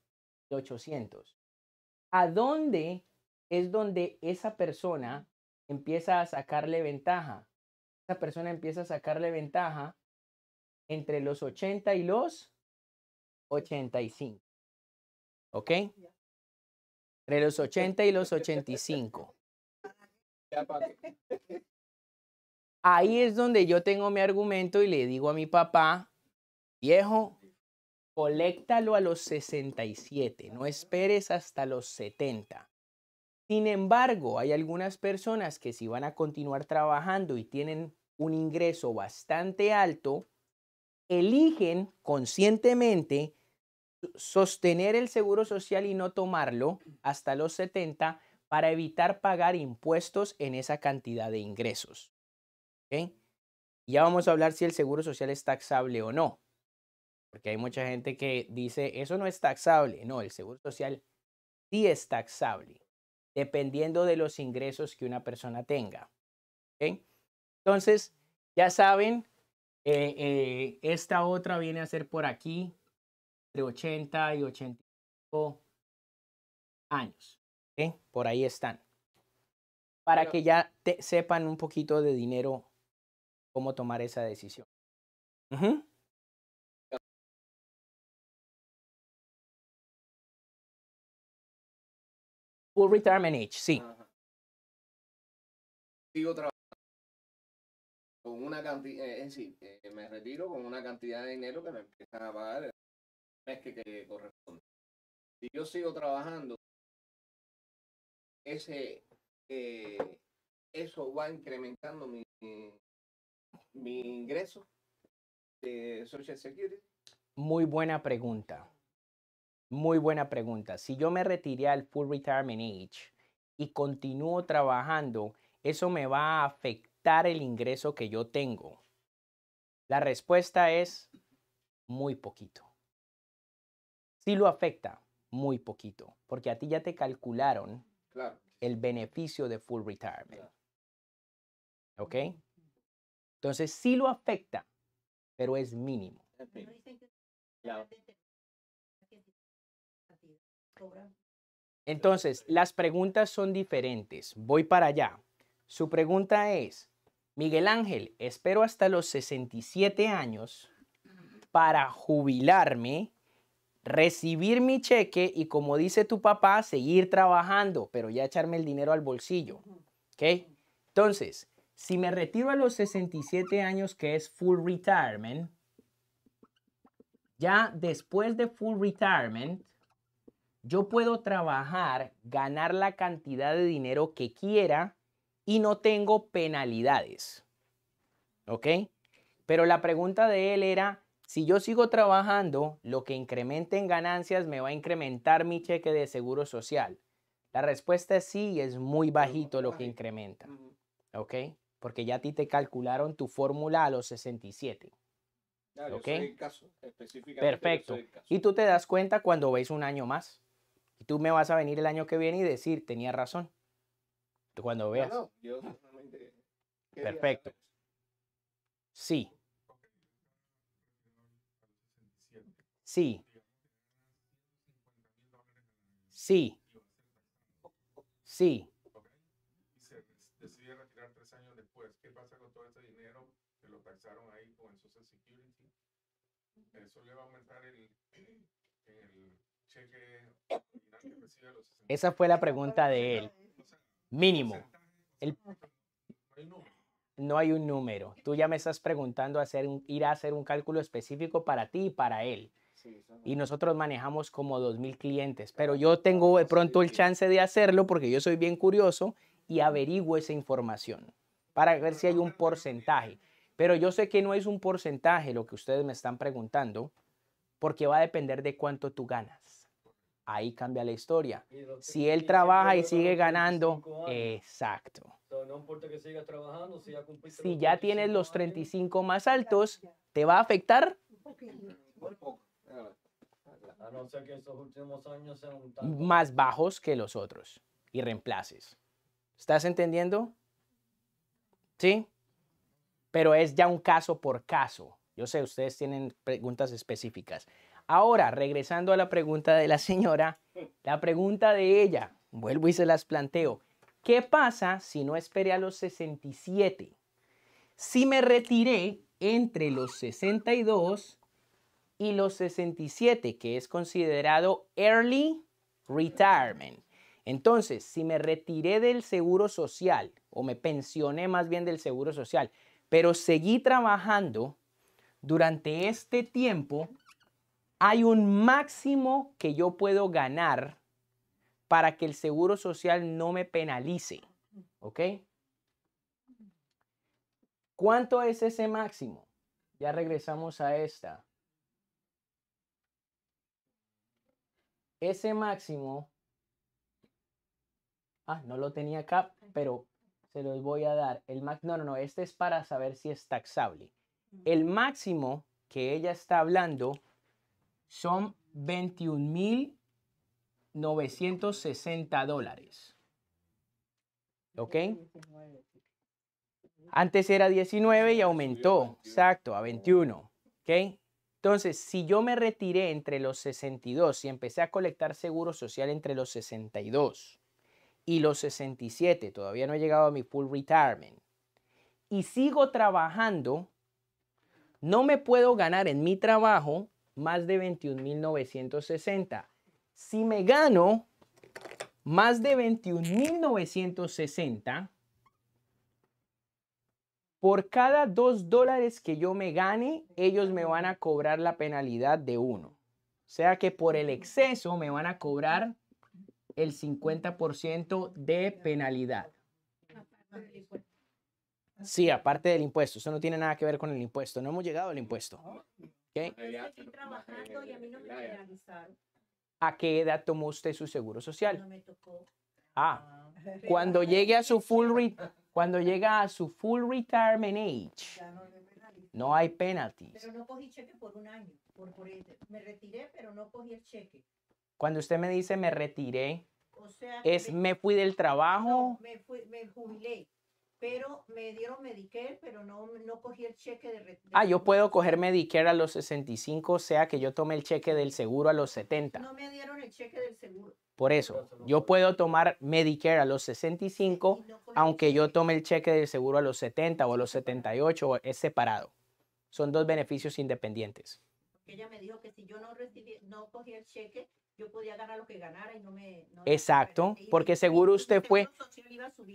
800. ¿A dónde es donde esa persona empieza a sacarle ventaja? Esa persona empieza a sacarle ventaja entre los 80 y los 85. ¿Ok? Entre los 80 y los 85. Ahí es donde yo tengo mi argumento y le digo a mi papá, Viejo, coléctalo a los 67, no esperes hasta los 70. Sin embargo, hay algunas personas que si van a continuar trabajando y tienen un ingreso bastante alto, eligen conscientemente sostener el seguro social y no tomarlo hasta los 70 para evitar pagar impuestos en esa cantidad de ingresos. Ya vamos a hablar si el seguro social es taxable o no. Porque hay mucha gente que dice, eso no es taxable. No, el seguro social sí es taxable, dependiendo de los ingresos que una persona tenga. Entonces, ya saben, eh, eh, esta otra viene a ser por aquí, entre 80 y 85 años. Por ahí están. Para que ya sepan un poquito de dinero, cómo tomar esa decisión. Ajá. Full retirement age, sí. Sigo trabajando con una cantidad, eh, es decir, eh, me retiro con una cantidad de dinero que me empiezan a pagar el mes que, que corresponde. Si yo sigo trabajando, ese eh, eso va incrementando mi, mi ingreso de Social Security. Muy buena pregunta. Muy buena pregunta. Si yo me retiré al full retirement age y continúo trabajando, ¿eso me va a afectar el ingreso que yo tengo? La respuesta es muy poquito. Sí lo afecta, muy poquito, porque a ti ya te calcularon el beneficio de full retirement. ¿Ok? Entonces sí lo afecta, pero es mínimo. Entonces, las preguntas son diferentes. Voy para allá. Su pregunta es, Miguel Ángel, espero hasta los 67 años para jubilarme, recibir mi cheque y como dice tu papá, seguir trabajando, pero ya echarme el dinero al bolsillo. Entonces, si me retiro a los 67 años, que es full retirement, ya después de full retirement, yo puedo trabajar, ganar la cantidad de dinero que quiera y no tengo penalidades. ¿Ok? Pero la pregunta de él era, si yo sigo trabajando, lo que incremente en ganancias me va a incrementar mi cheque de seguro social. La respuesta es sí, es muy bajito lo que incrementa. ¿Ok? Porque ya a ti te calcularon tu fórmula a los 67. Ah, ¿Ok? Perfecto. Y tú te das cuenta cuando veis un año más. Y tú me vas a venir el año que viene y decir, tenía razón. cuando veas. Perfecto. Sí. Sí. Sí. Sí. Y se decide retirar tres años después. ¿Qué pasa con todo este dinero que lo taxaron ahí con el Social Security? Eso le va a aumentar el, el cheque esa fue la pregunta de él. Mínimo. no hay un número. Tú ya me estás preguntando hacer ir a hacer un cálculo específico para ti y para él. Y nosotros manejamos como 2.000 clientes, pero yo tengo de pronto el chance de hacerlo porque yo soy bien curioso y averiguo esa información para ver si hay un porcentaje. Pero yo sé que no es un porcentaje lo que ustedes me están preguntando porque va a depender de cuánto tú ganas ahí cambia la historia. Si él trabaja y sigue ganando, exacto. si ya tienes los 35 más altos, ¿te va a afectar? más bajos que los otros y reemplaces. ¿Estás entendiendo? ¿Sí? Pero es ya un caso por caso. Yo sé, ustedes tienen preguntas específicas. Ahora, regresando a la pregunta de la señora, la pregunta de ella, vuelvo y se las planteo. ¿Qué pasa si no esperé a los 67? Si me retiré entre los 62 y los 67, que es considerado early retirement. Entonces, si me retiré del seguro social, o me pensioné más bien del seguro social, pero seguí trabajando durante este tiempo, hay un máximo que yo puedo ganar para que el seguro social no me penalice. ¿Ok? ¿Cuánto es ese máximo? Ya regresamos a esta. Ese máximo. Ah, no lo tenía acá, pero se los voy a dar. El no, no, no, este es para saber si es taxable. El máximo que ella está hablando son 21.960 dólares. ¿Ok? Antes era 19 y aumentó, exacto, a 21. ¿Ok? Entonces, si yo me retiré entre los 62 y empecé a colectar seguro social entre los 62 y los 67, todavía no he llegado a mi full retirement, y sigo trabajando, no me puedo ganar en mi trabajo más de 21.960. Si me gano más de 21.960, por cada 2 dólares que yo me gane, ellos me van a cobrar la penalidad de uno. O sea que por el exceso me van a cobrar el 50% de penalidad. Sí, aparte del impuesto. Eso no tiene nada que ver con el impuesto. No hemos llegado al impuesto a qué edad tomó usted su seguro social? Ah, ah, cuando llegue a su full cuando llega a su full retirement age, no hay penalties. Pero no cogí cheque por un año. Por, por este. me retiré, pero no cogí el cheque. Cuando usted me dice me retiré, es me, fui del trabajo. No, me, fui, me jubilé pero me dieron Medicare, pero no, cogí el cheque de, Ah, yo puedo coger Medicare a los 65, sea que yo tome el cheque del seguro a los 70. No me dieron el cheque del seguro. Por eso, yo puedo tomar Medicare a los 65, aunque yo tome el cheque del seguro a los 70 o a los 78, es separado. Son dos beneficios independientes. Ella me dijo que si yo no, recibí, el cheque, yo podía ganar lo que ganara y no me... Exacto, porque seguro usted fue...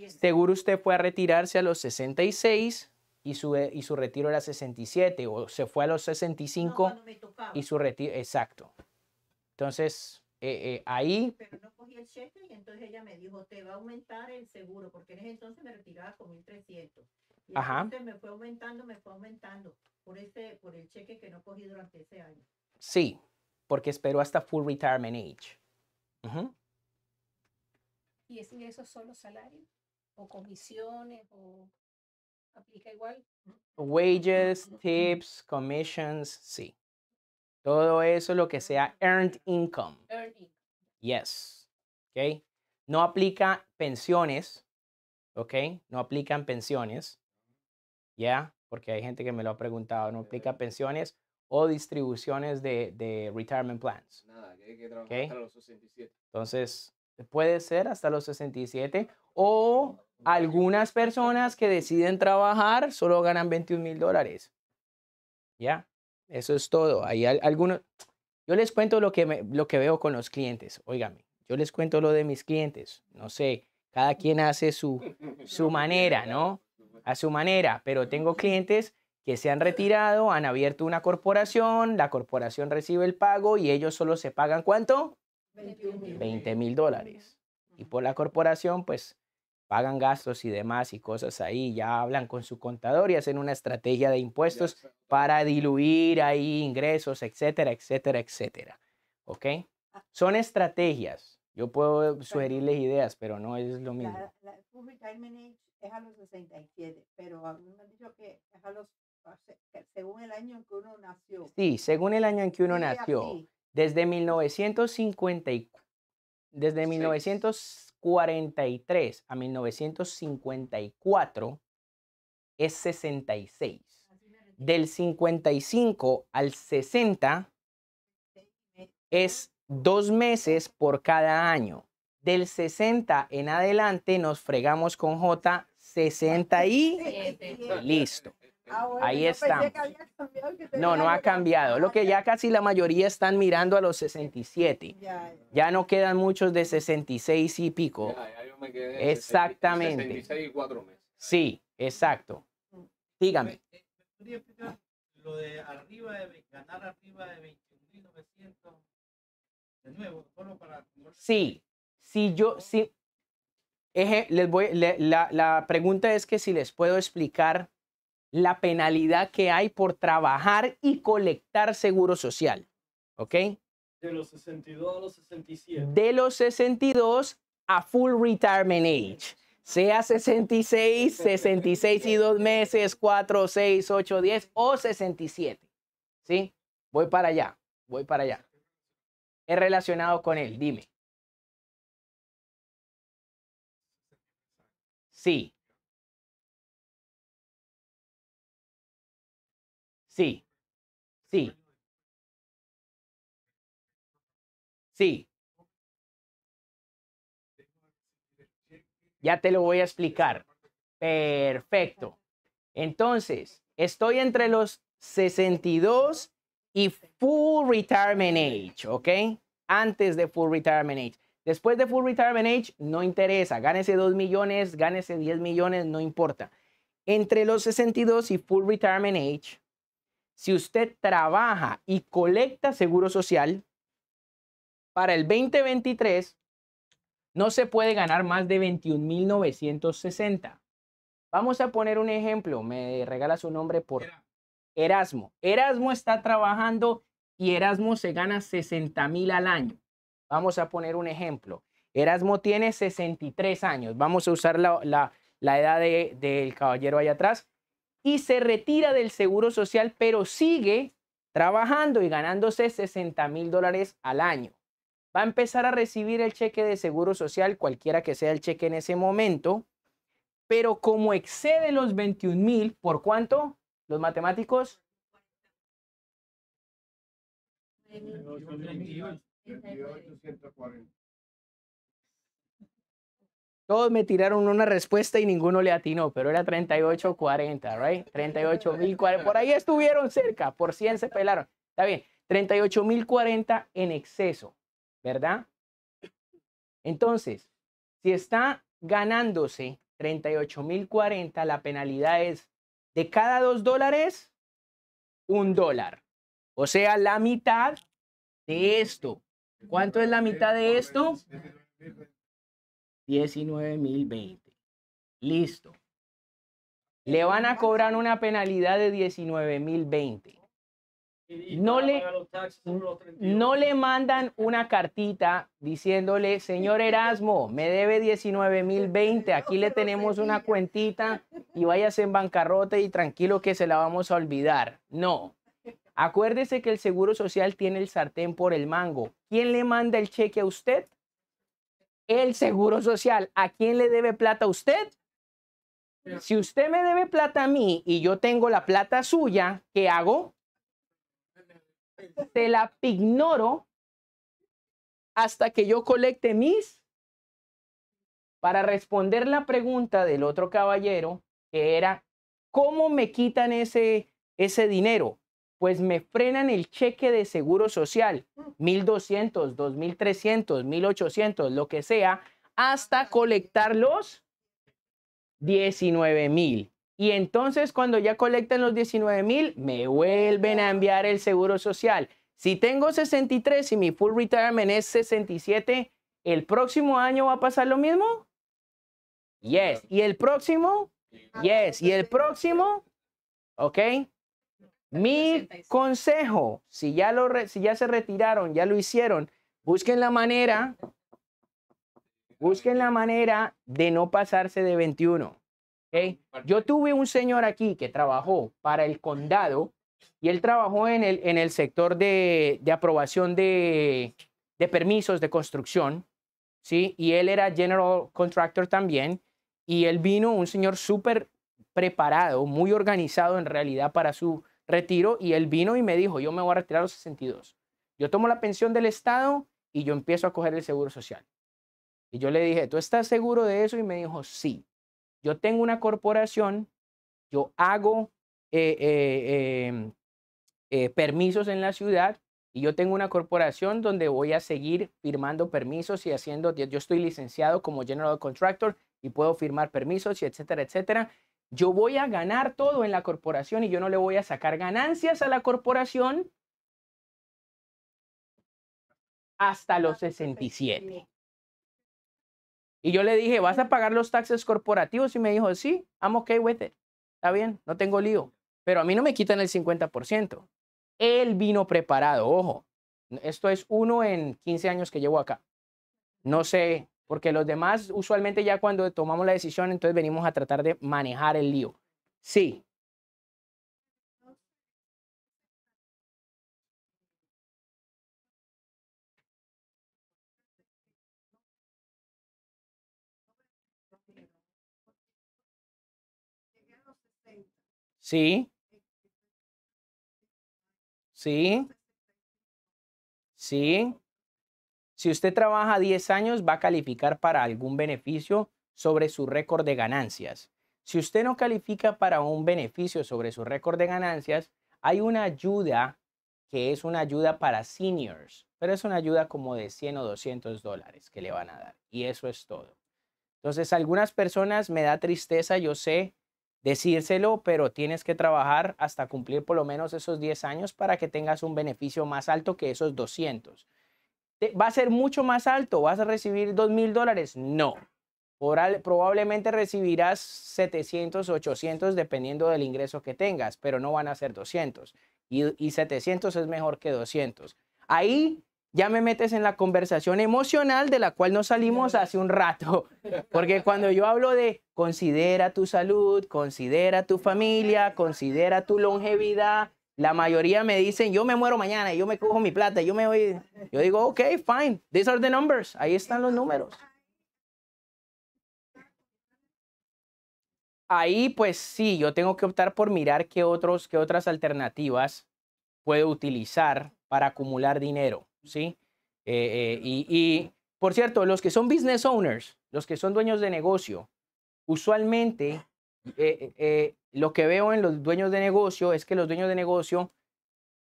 Seguro usted fue a retirarse a los 66 y su, y su retiro era 67 o se fue a los 65 y su retiro... Exacto. Entonces, eh, eh, ahí... Pero no cogí el cheque y entonces ella me dijo, te va a aumentar el seguro, porque en ese entonces me retiraba con 1.300. Y Ajá. entonces me fue aumentando, me fue aumentando por, por el cheque que no cogí durante ese año. Sí, porque espero hasta full retirement age. ¿Y es eso solo salario? ¿O comisiones? ¿O aplica igual? Wages, tips, commissions, sí. Todo eso lo que sea earned income. Earned income. Yes. Okay. No aplica pensiones. Ok. No aplican pensiones. Ya, porque hay gente que me lo ha preguntado. No aplica pensiones o distribuciones de, retirement plans. Nada, que hay que trabajar hasta los 67. Entonces, puede ser hasta los 67 o algunas personas que deciden trabajar solo ganan 21 mil dólares. Ya, eso es todo. Hay algunos... Yo les cuento lo que, me, lo que veo con los clientes, óigame. Yo les cuento lo de mis clientes. No sé, cada quien hace su, su manera, ¿no? A su manera, pero tengo clientes que se han retirado, han abierto una corporación, la corporación recibe el pago y ellos solo se pagan cuánto? 20 mil dólares. Y por la corporación, pues pagan gastos y demás y cosas ahí, ya hablan con su contador y hacen una estrategia de impuestos para diluir ahí ingresos, etcétera, etcétera, etcétera. ¿Ok? Son estrategias. Yo puedo sugerirles ideas, pero no es lo mismo. La, es a los 67, pero a me han dicho que es a los según el año en que uno nació. Sí, según el año en que uno nació. Desde Desde 1943 a 1954 es 66. Del 55 al 60 es dos meses por cada año. Del 60 en adelante nos fregamos con J 60 y listo. Ah, Ahí está. no, no ha cambiado. Lo ah, que ya casi la mayoría están mirando a los 67. Ya, ya. no quedan muchos de 66 y pico. Exactamente. 66 y 4 meses. Sí, exacto. Dígame. Pues, eh, explicar lo de arriba de ganar arriba de 21.900? De nuevo, solo para. Sí, si yo. Si, les voy, la, la pregunta es que si les puedo explicar la penalidad que hay por trabajar y colectar seguro social. ¿Ok? De los 62 a los 67. De los 62 a full retirement age. Sea 66, 66 y dos meses, 4, 6, 8, 10 o 67. ¿Sí? Voy para allá, voy para allá. Es relacionado con él, dime. Sí, Sí. Sí. Sí. Ya te lo voy a explicar. Perfecto. Entonces, estoy entre los 62 y full retirement age, ¿ok? Antes de full retirement age. Después de full retirement age, no interesa. Gánese 2 millones, gánese 10 millones, no importa. Entre los 62 y full retirement age, si usted trabaja y colecta seguro social, para el 2023 no se puede ganar más de 21.960. Vamos a poner un ejemplo. Me regala su nombre por Erasmo. Erasmo está trabajando y Erasmo se gana 60.000 al año. Vamos a poner un ejemplo. Erasmo tiene 63 años. Vamos a usar la, edad del caballero allá atrás y se retira del Seguro Social, pero sigue trabajando y ganándose 60 mil dólares al año. Va a empezar a recibir el cheque de Seguro Social, cualquiera que sea el cheque en ese momento, pero como excede los 21 mil, ¿por cuánto? Los matemáticos. Todos me tiraron una respuesta y ninguno le atinó, pero era 38.40, ¿verdad? ¿right? 38.040. Por ahí estuvieron cerca, por 100 se pelaron. Está bien, 38.040 en exceso, ¿verdad? Entonces, si está ganándose 38.040, la penalidad es de cada dos dólares, un dólar. O sea, la mitad de esto. ¿Cuánto es la mitad de esto? 19.020. Listo. Le van a cobrar una penalidad de 19.020. No le, no le mandan una cartita diciéndole, señor Erasmo, me debe 19.020, aquí le tenemos una cuentita y váyase en bancarrota y tranquilo que se la vamos a olvidar. No. Acuérdese que el Seguro Social tiene el sartén por el mango. ¿Quién le manda el cheque a usted? el seguro social. ¿A quién le debe plata a usted? Si usted me debe plata a mí y yo tengo la plata suya, ¿qué hago? Te la ignoro hasta que yo colecte mis. Para responder la pregunta del otro caballero, que era, ¿cómo me quitan ese, ese dinero? pues me frenan el cheque de seguro social, 1.200, 2.300, 1.800, lo que sea, hasta colectar los 19.000. Y entonces cuando ya colectan los 19.000, me vuelven a enviar el seguro social. Si tengo 63 y mi full retirement es 67, ¿el próximo año va a pasar lo mismo? Yes. ¿Y el próximo? Ah, yes. ¿Y el próximo? ¿Ok? Mi consejo, si ya, se retiraron, ya lo hicieron, busquen la manera, busquen la manera de no pasarse de 21. ¿okay? Yo tuve un señor aquí que trabajó para el condado y él trabajó en el, en el sector de, de aprobación de, de permisos de construcción, ¿sí? Y él era general contractor también, y él vino, un señor súper preparado, muy organizado en realidad para su, retiro y él vino y me dijo, yo me voy a retirar los 62. Yo tomo la pensión del Estado y yo empiezo a coger el seguro social. Y yo le dije, ¿tú estás seguro de eso? Y me dijo, sí. Yo tengo una corporación, yo hago eh, eh, em, eh, permisos en la ciudad y yo tengo una corporación donde voy a seguir firmando permisos y haciendo, yo estoy licenciado como general contractor y puedo firmar permisos y etcétera, etcétera. Yo voy a ganar todo en la corporación y yo no le voy a sacar ganancias a la corporación hasta los 67. Y yo le dije, ¿vas a pagar los taxes corporativos? Y me dijo, sí, I'm okay with it. Está bien, no tengo lío. Pero a mí no me quitan el 50%. Él vino preparado, ojo. Esto es uno en 15 años que llevo acá. No sé porque los demás, usualmente ya cuando tomamos la decisión, entonces venimos a tratar de manejar el lío. Sí. Sí. Sí. Sí. Si usted trabaja 10 años, va a calificar para algún beneficio sobre su récord de ganancias. Si usted no califica para un beneficio sobre su récord de ganancias, hay una ayuda que es una ayuda para seniors, pero es una ayuda como de 100 o 200 dólares que le van a dar. Y eso es todo. Entonces, algunas personas me da tristeza, yo sé decírselo, pero tienes que trabajar hasta cumplir por lo menos esos 10 años para que tengas un beneficio más alto que esos 200. ¿Va a ser mucho más alto? ¿Vas a recibir dos mil dólares? No. probablemente recibirás 700, 800 dependiendo del ingreso que tengas, pero no van a ser 200. Y, y 700 es mejor que 200. Ahí ya me metes en la conversación emocional de la cual nos salimos hace un rato. Porque cuando yo hablo de considera tu salud, considera tu familia, considera tu longevidad, la mayoría me dicen, yo me muero mañana, yo me cojo mi plata, yo me voy. Yo digo, ok, fine, these are the numbers, ahí están los números. Ahí pues sí, yo tengo que optar por mirar qué, otros, qué otras alternativas puedo utilizar para acumular dinero, ¿sí? Eh, eh, y, por cierto, los que son business owners, los que son dueños de negocio, usualmente eh, lo que veo en los dueños de negocio es que los dueños de negocio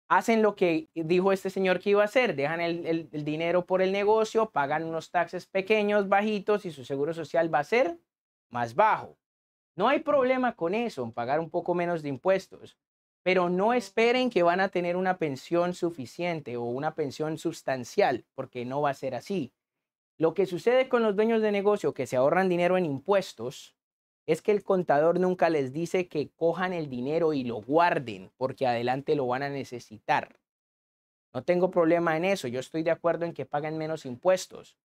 hacen lo que dijo este señor que iba a hacer, dejan el, dinero por el negocio, pagan unos taxes pequeños, bajitos y su seguro social va a ser más bajo. No hay problema con eso, pagar un poco menos de impuestos, pero no esperen que van a tener una pensión suficiente o una pensión sustancial, porque no va a ser así. Lo que sucede con los dueños de negocio que se ahorran dinero en impuestos es que el contador nunca les dice que cojan el dinero y lo guarden, porque adelante lo van a necesitar. No tengo problema en eso, yo estoy de acuerdo en que paguen menos impuestos,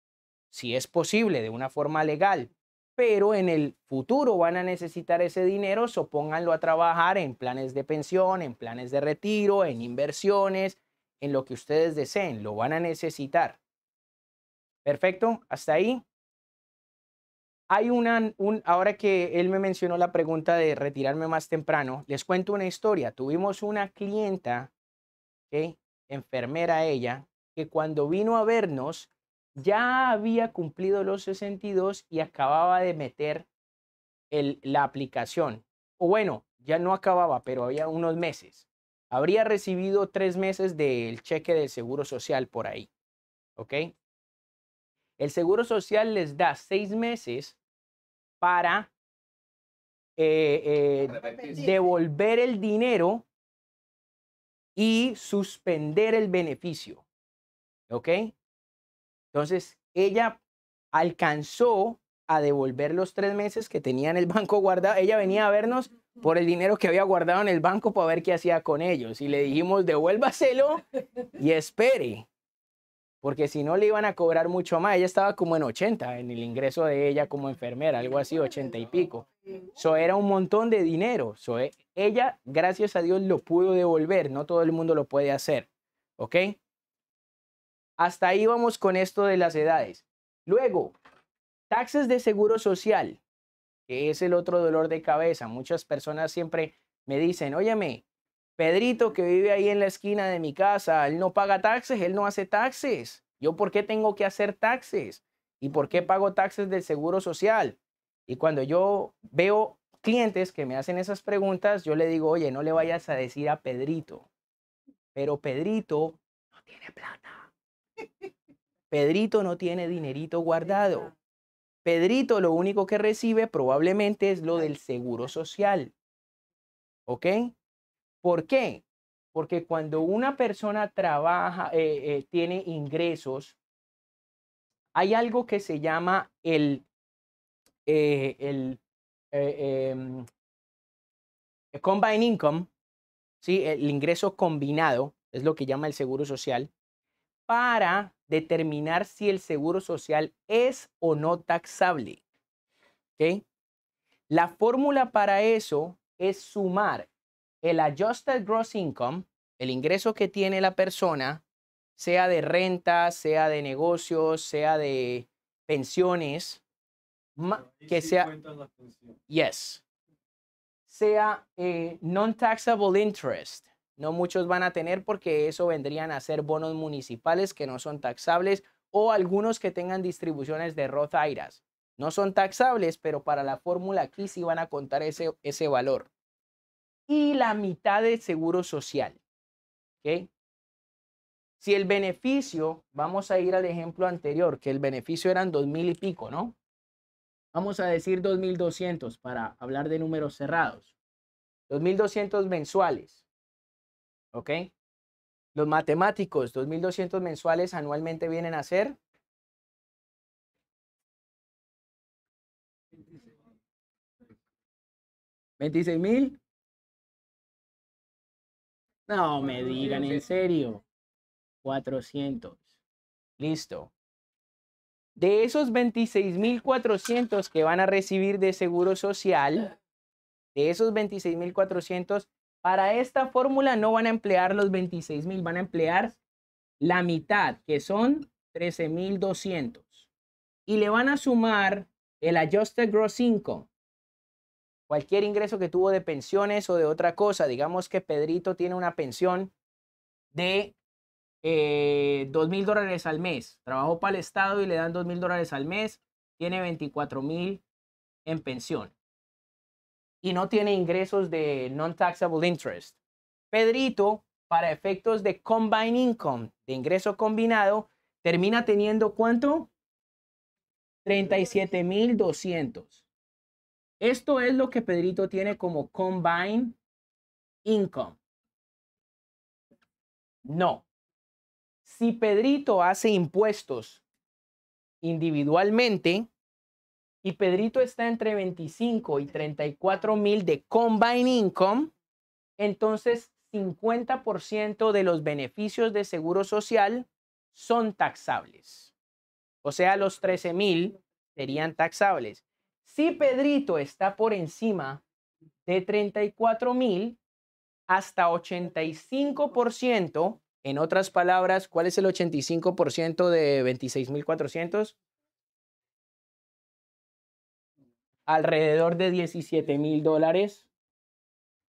si es posible, de una forma legal, pero en el futuro van a necesitar ese dinero, supónganlo a trabajar en planes de pensión, en planes de retiro, en inversiones, en lo que ustedes deseen, lo van a necesitar. Perfecto, hasta ahí. Hay una, un, ahora que él me mencionó la pregunta de retirarme más temprano, les cuento una historia. Tuvimos una clienta, ¿okay? enfermera ella, que cuando vino a vernos ya había cumplido los 62 y acababa de meter el, la aplicación. O bueno, ya no acababa, pero había unos meses. Habría recibido tres meses del cheque del Seguro Social por ahí. ¿Ok? El Seguro Social les da seis meses para eh, eh devolver el dinero y suspender el beneficio. ¿Ok? Entonces, ella alcanzó a devolver los tres meses que tenía en el banco guardado. Ella venía a vernos por el dinero que había guardado en el banco para ver qué hacía con ellos. Y le dijimos, devuélvaselo y espere porque si no le iban a cobrar mucho más. Ella estaba como en 80 en el ingreso de ella como enfermera, algo así, 80 y pico. Eso era un montón de dinero. So, e, ella, gracias a Dios, lo pudo devolver. No todo el mundo lo puede hacer. ¿Ok? Hasta ahí vamos con esto de las edades. Luego, taxes de seguro social, que es el otro dolor de cabeza. Muchas personas siempre me dicen, óyeme, Pedrito que vive ahí en la esquina de mi casa, él no paga taxes, él no hace taxes. ¿Yo por qué tengo que hacer taxes? ¿Y por qué pago taxes del Seguro Social? Y cuando yo veo clientes que me hacen esas preguntas, yo le digo, oye, no le vayas a decir a Pedrito, pero Pedrito no tiene plata. Pedrito no tiene dinerito guardado. Pedrito lo único que recibe probablemente es lo del seguro social. ¿Ok? ¿Por qué? Porque cuando una persona trabaja, eh, eh, tiene ingresos, hay algo que se llama eh, em, el, combined income, ¿sí? el ingreso combinado, es lo que llama el seguro social, para determinar si el seguro social es o no taxable. La fórmula para eso es sumar el adjusted gross income, el ingreso que tiene la persona, sea de renta, sea de negocios, sea de pensiones, que sea... Yes. Sea eh, non-taxable interest. No muchos van a tener porque eso vendrían a ser bonos municipales que no son taxables o algunos que tengan distribuciones de Roth IRAs. No son taxables, pero para la fórmula aquí sí van a contar ese, ese valor y la mitad del seguro social. ¿Okay? Si el beneficio, vamos a ir al ejemplo anterior, que el beneficio eran dos mil y pico, ¿no? Vamos a decir doscientos para hablar de números cerrados. doscientos mensuales. ¿Ok? Los matemáticos, doscientos mensuales anualmente vienen a ser. 26 mil. No me ah, digan, en serio. 400. Listo. De esos 26.400 que van a recibir de Seguro Social, de esos 26.400, para esta fórmula no van a emplear los 26.000, van a emplear la mitad, que son 13.200. Y le van a sumar el Adjusted Gross Income, cualquier ingreso que tuvo de pensiones o de otra cosa. Digamos que Pedrito tiene una pensión de eh, dos mil dólares al mes. Trabajó para el Estado y le dan dos mil dólares al mes. Tiene 24 mil en pensión. Y no tiene ingresos de non-taxable interest. Pedrito, para efectos de combined income, de ingreso combinado, termina teniendo cuánto? 37,200. Esto es lo que Pedrito tiene como combined income. No. Si Pedrito hace impuestos individualmente y Pedrito está entre 25 y 34 mil de combined income, entonces 50% de los beneficios de seguro social son taxables. O sea, los 13 mil serían taxables. Si Pedrito está por encima de 34 mil, hasta 85%, en otras palabras, ¿cuál es el 85% de 26.400? Alrededor de 17 mil dólares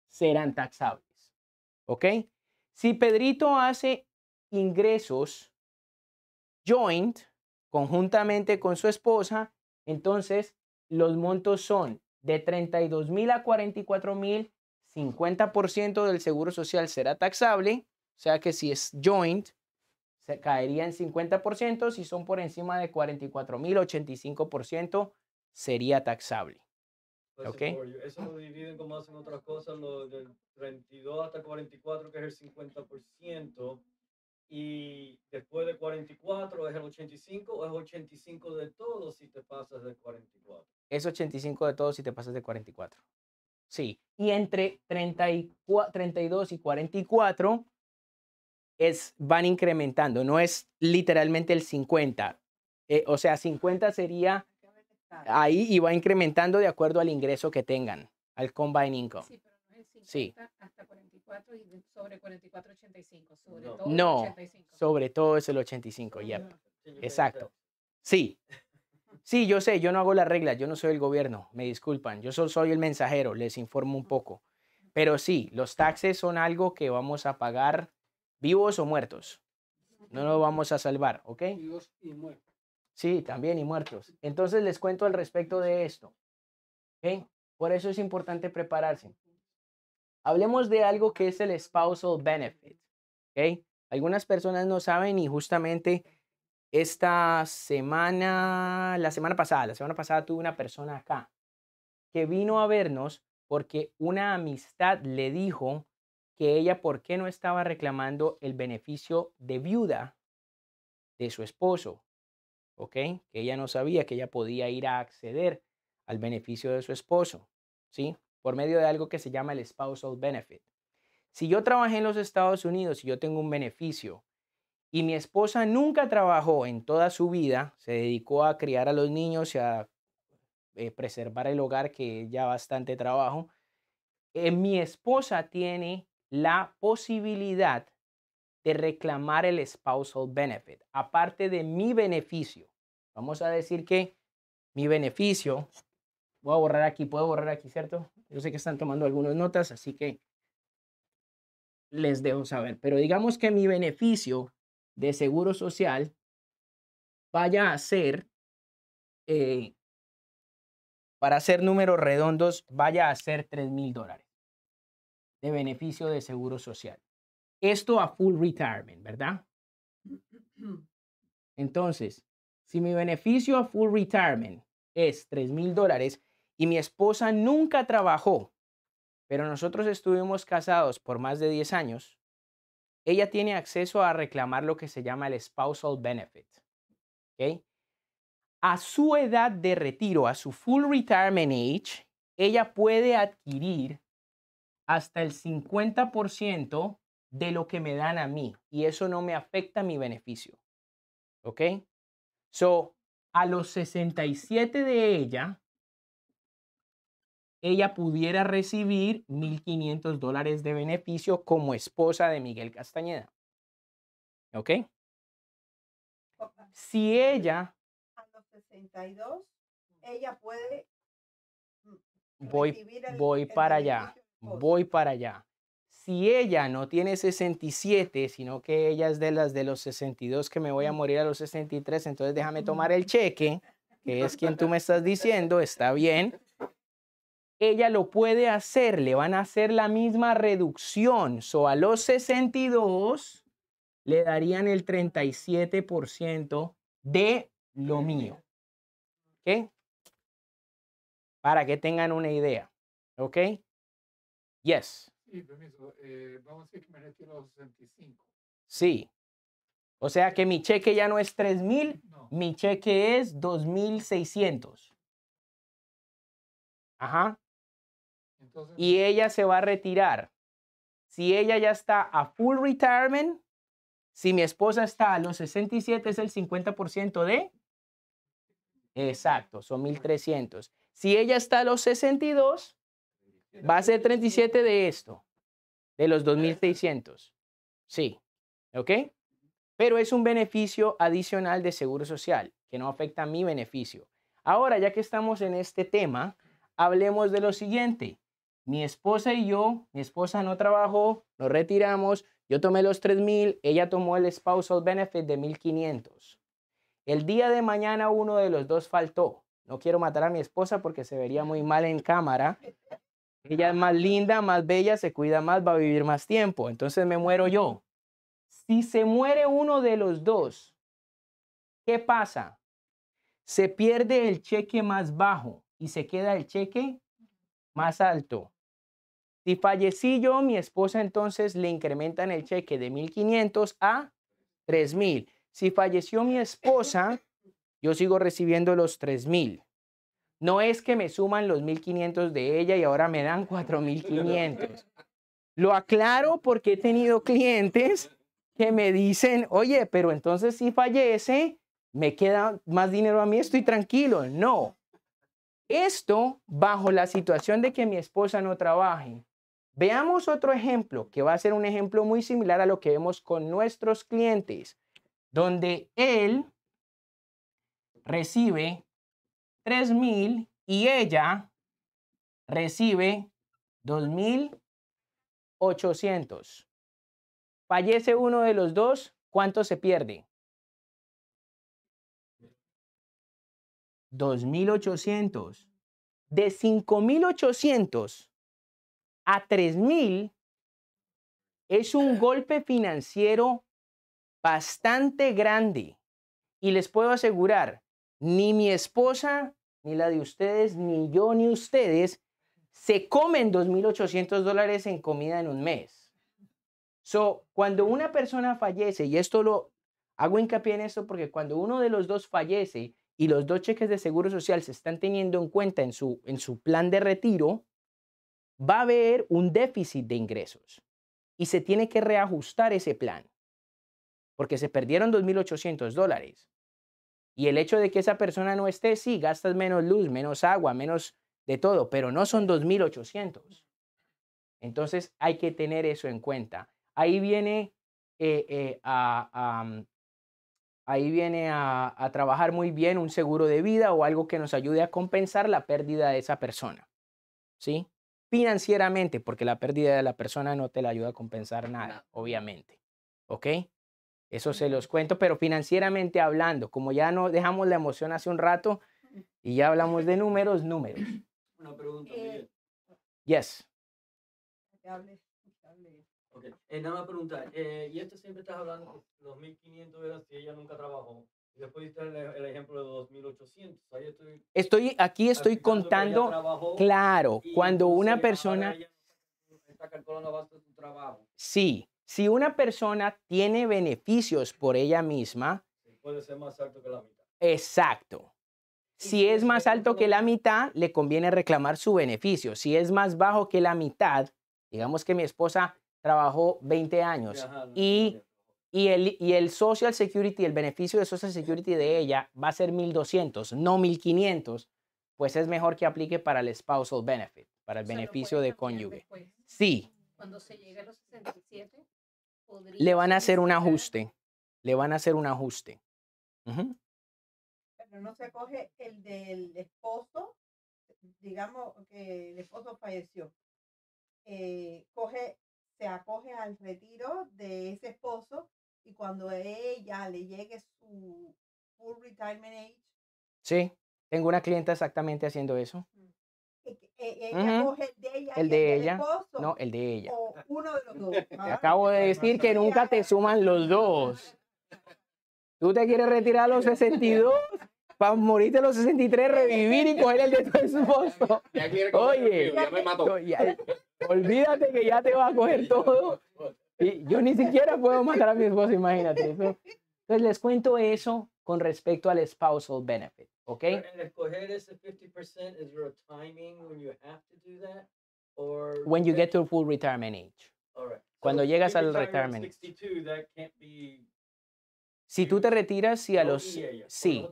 serán taxables. ¿Ok? Si Pedrito hace ingresos joint conjuntamente con su esposa, entonces los montos son de 32 mil a 44 mil, 50% del seguro social será taxable, o sea que si es joint, se caería en 50%, si son por encima de 44 mil, 85% sería taxable. Pues, okay. Eso lo dividen como hacen otras cosas, lo del 32 hasta 44, que es el 50%, y después de 44 es el 85 o es 85 de todo si te pasas de 44 es 85 de todo si te pasas de 44. Sí. Y entre 32 y 44 es, van incrementando, no es literalmente el 50. Eh, o sea, 50 sería ahí y va incrementando de acuerdo al ingreso que tengan, al combine income. Sí, pero no es 50 hasta 44 y sobre 44, 85. Sobre no, todo no 85. sobre todo es el 85, ya. Exacto. Sí, Sí, yo sé, yo no hago las reglas, yo no soy el gobierno, me disculpan, yo solo soy el mensajero, les informo un poco. Pero sí, los taxes son algo que vamos a pagar vivos o muertos. No lo vamos a salvar, ¿ok? Vivos y muertos. Sí, también y muertos. Entonces les cuento al respecto de esto. ¿Ok? Por eso es importante prepararse. Hablemos de algo que es el spousal benefit. ¿Ok? Algunas personas no saben y justamente esta semana, la semana pasada, la semana pasada tuve una persona acá que vino a vernos porque una amistad le dijo que ella por qué no estaba reclamando el beneficio de viuda de su esposo, ¿ok? Que ella no sabía que ella podía ir a acceder al beneficio de su esposo, ¿sí? Por medio de algo que se llama el spousal benefit. Si yo trabajé en los Estados Unidos y yo tengo un beneficio y mi esposa nunca trabajó en toda su vida, se dedicó a criar a los niños y a eh, preservar el hogar, que ya bastante trabajo. Eh, mi esposa tiene la posibilidad de reclamar el spousal benefit, aparte de mi beneficio. Vamos a decir que mi beneficio, voy a borrar aquí, puedo borrar aquí, ¿cierto? Yo sé que están tomando algunas notas, así que les dejo saber. Pero digamos que mi beneficio de Seguro Social vaya a ser, eh, para hacer números redondos, vaya a ser 3 mil dólares de beneficio de Seguro Social. Esto a full retirement, ¿verdad? Entonces, si mi beneficio a full retirement es 3 mil dólares y mi esposa nunca trabajó, pero nosotros estuvimos casados por más de 10 años, ella tiene acceso a reclamar lo que se llama el spousal benefit. ¿okay? A su edad de retiro, a su full retirement age, ella puede adquirir hasta el 50% de lo que me dan a mí y eso no me afecta mi beneficio. ¿Ok? So, a los 67 de ella, ella pudiera recibir 1.500 dólares de beneficio como esposa de Miguel Castañeda. ¿Ok? Si ella... A los 62, ella puede... Mm, voy, voy para allá, voy para allá. Si ella no tiene 67, sino que ella es de las de los 62 que me voy a mm. morir a los 63, entonces déjame tomar el cheque, que es quien tú me estás diciendo, está bien ella lo puede hacer, le van a hacer la misma reducción. So, a los 62 le darían el 37% de lo mío. ¿Ok? Para que tengan una idea. ¿Ok? Yes. Sí, permiso. Eh, vamos a decir que me retiro los 65. Sí. O sea que mi cheque ya no es 3000, mi cheque es 2600. Ajá y ella se va a retirar. Si ella ya está a full retirement, si mi esposa está a los 67 es el 50% de... Exacto, son 1300. Si ella está a los 62, va a ser 37 de esto, de los 2600. Sí, ¿ok? Pero es un beneficio adicional de seguro social que no afecta a mi beneficio. Ahora, ya que estamos en este tema, hablemos de lo siguiente mi esposa y yo, mi esposa no trabajó, nos retiramos, yo tomé los 3.000, ella tomó el spousal benefit de 1.500. El día de mañana uno de los dos faltó. No quiero matar a mi esposa porque se vería muy mal en cámara. Ella es más linda, más bella, se cuida más, va a vivir más tiempo. Entonces me muero yo. Si se muere uno de los dos, ¿qué pasa? Se pierde el cheque más bajo y se queda el cheque más alto. Si fallecí yo, mi esposa entonces le incrementan el cheque de 1.500 a 3.000. Si falleció mi esposa, yo sigo recibiendo los 3.000. No es que me suman los 1.500 de ella y ahora me dan 4.500. Lo aclaro porque he tenido clientes que me dicen, oye, pero entonces si fallece, me queda más dinero a mí, estoy tranquilo. No. Esto bajo la situación de que mi esposa no trabaje, Veamos otro ejemplo que va a ser un ejemplo muy similar a lo que vemos con nuestros clientes, donde él recibe 3.000 y ella recibe 2.800. Fallece uno de los dos, ¿cuánto se pierde? 2.800. De 5.800 a 3.000 es un ah. golpe financiero bastante grande. Y les puedo asegurar, ni mi esposa, ni la de ustedes, ni yo, ni ustedes, se comen 2.800 dólares en comida en un mes. So, cuando una persona fallece, y esto lo hago hincapié en esto porque cuando uno de los dos fallece y los dos cheques de seguro social se están teniendo en cuenta en su, en su plan de retiro, va a haber un déficit de ingresos y se tiene que reajustar ese plan, porque se perdieron 2.800 dólares. Y el hecho de que esa persona no esté, sí, gastas menos luz, menos agua, menos de todo, pero no son 2.800. Entonces hay que tener eso en cuenta. Ahí viene, eh, eh, a, mm, ahí viene a trabajar muy bien un seguro de vida o algo que nos ayude a compensar la pérdida de esa persona. ¿Sí? financieramente, porque la pérdida de la persona no te la ayuda a compensar nada, obviamente. ¿Ok? Eso se los cuento, pero financieramente hablando, como ya no dejamos la emoción hace un rato y ya hablamos de números, números. Una pregunta, eh, Yes. Okay. Eh, nada más preguntar, eh, y esto siempre estás hablando 2.500 euros si ella nunca trabajó el, ejemplo de 2800. estoy, aquí estoy contando, claro, cuando una persona... Sí, si una persona tiene beneficios por ella misma... Puede ser más alto que la mitad. Exacto. Si es más alto que la mitad, le conviene reclamar su beneficio. Si es más bajo que la mitad, digamos que mi esposa trabajó 20 años y y el, y el Social Security, el beneficio de Social Security de ella va a ser 1.200, no 1.500, pues es mejor que aplique para el spousal benefit, para el beneficio de cónyuge. Sí. Cuando se llegue a los 67, le van a hacer un ajuste. Le van a hacer un ajuste. Pero no se coge el del esposo, digamos que el esposo falleció. Eh, coge, se acoge al retiro de ese esposo y cuando ella le llegue su full retirement age. Sí, tengo una clienta exactamente haciendo eso. E, ella coge el de ella. El de Esposo, no, el de ella. O uno de los dos. Te ah, acabo de decir que nunca te suman los dos. Tú te quieres retirar a los 62 para morirte a los 63, revivir y coger el de tu esposo. Oye, ya me mató. olvídate que ya te va a coger todo. yo ni siquiera puedo matar a mi esposo, imagínate. Entonces les cuento eso con respecto al spousal benefit, ¿ok? escoger ese 50% when you get to full retirement age. Cuando llegas al retirement. age si tú te retiras si a oh, los sí,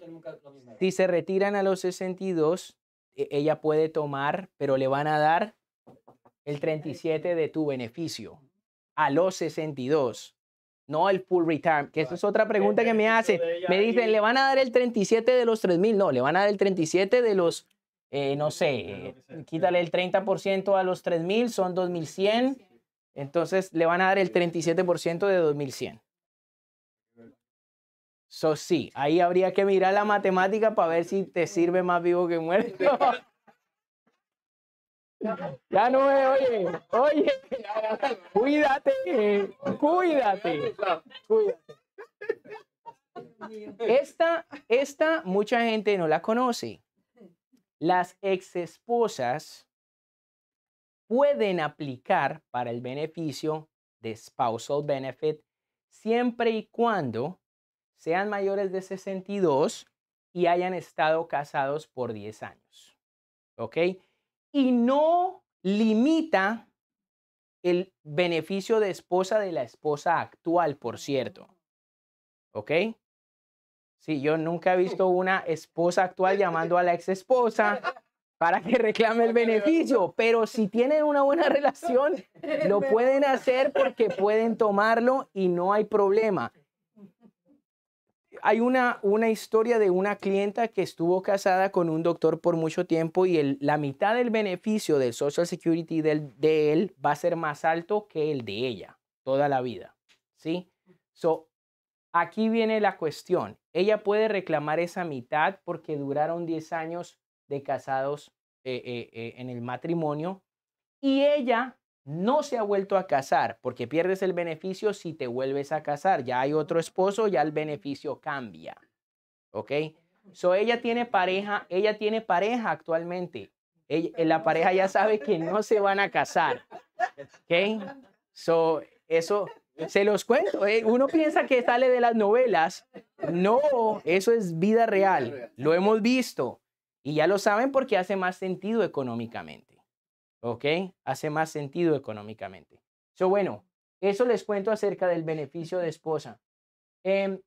si se retiran a los 62, e, ella puede tomar, pero le van a dar el 37 de tu beneficio a los 62, no el full retirement. Que esa es otra pregunta que me hace. Me dicen, ¿le van a dar el 37 de los 3.000? No, le van a dar el 37 de los, eh, no sé, eh, quítale el 30% a los 3.000, son 2.100. Entonces le van a dar el 37% de 2.100. So sí, ahí habría que mirar la matemática para ver si te sirve más vivo que muerto. Ya no es, oye, oye, cuídate, cuídate, cuídate. Esta, esta mucha gente no la conoce. Las exesposas pueden aplicar para el beneficio de spousal benefit siempre y cuando sean mayores de 62 y hayan estado casados por 10 años. ¿Ok? y no limita el beneficio de esposa de la esposa actual, por cierto. Mm. ¿Ok? Sí, yo nunca he visto una esposa actual llamando a la ex esposa para que reclame el beneficio, pero si tienen una buena relación, lo pueden hacer porque pueden tomarlo y no hay problema hay una, una historia de una clienta que estuvo casada con un doctor por mucho tiempo y el, la mitad del beneficio del Social Security del, de él va a ser más alto que el de ella toda la vida. ¿Sí? So, aquí viene la cuestión. Ella puede reclamar esa mitad porque duraron 10 años de casados eh, eh, eh, en el matrimonio y ella no se ha vuelto a casar, porque pierdes el beneficio si te vuelves a casar. Ya hay otro esposo, ya el beneficio cambia. ¿Ok? So ella tiene pareja, ella tiene pareja actualmente. Eh, la pareja ya sabe que no se van a casar. ¿Ok? So eso se los cuento. ¿eh? Uno piensa que sale de las novelas. No, eso es vida real. Lo hemos visto. Y ya lo saben porque hace más sentido económicamente. ¿ok? Hace más sentido económicamente. So, bueno, eso les cuento acerca del beneficio de esposa. Em,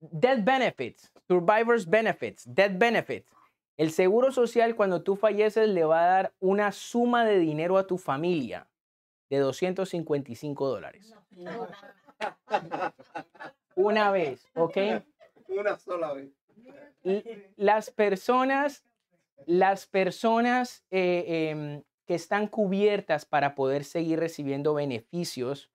death benefits, survivor's benefits, death benefits. El seguro social cuando tú falleces le va a dar una suma de dinero a tu familia de 255 dólares. Pues, una vez, ¿ok? Una sola vez. Las personas las personas eh, em, que están cubiertas para poder seguir recibiendo beneficios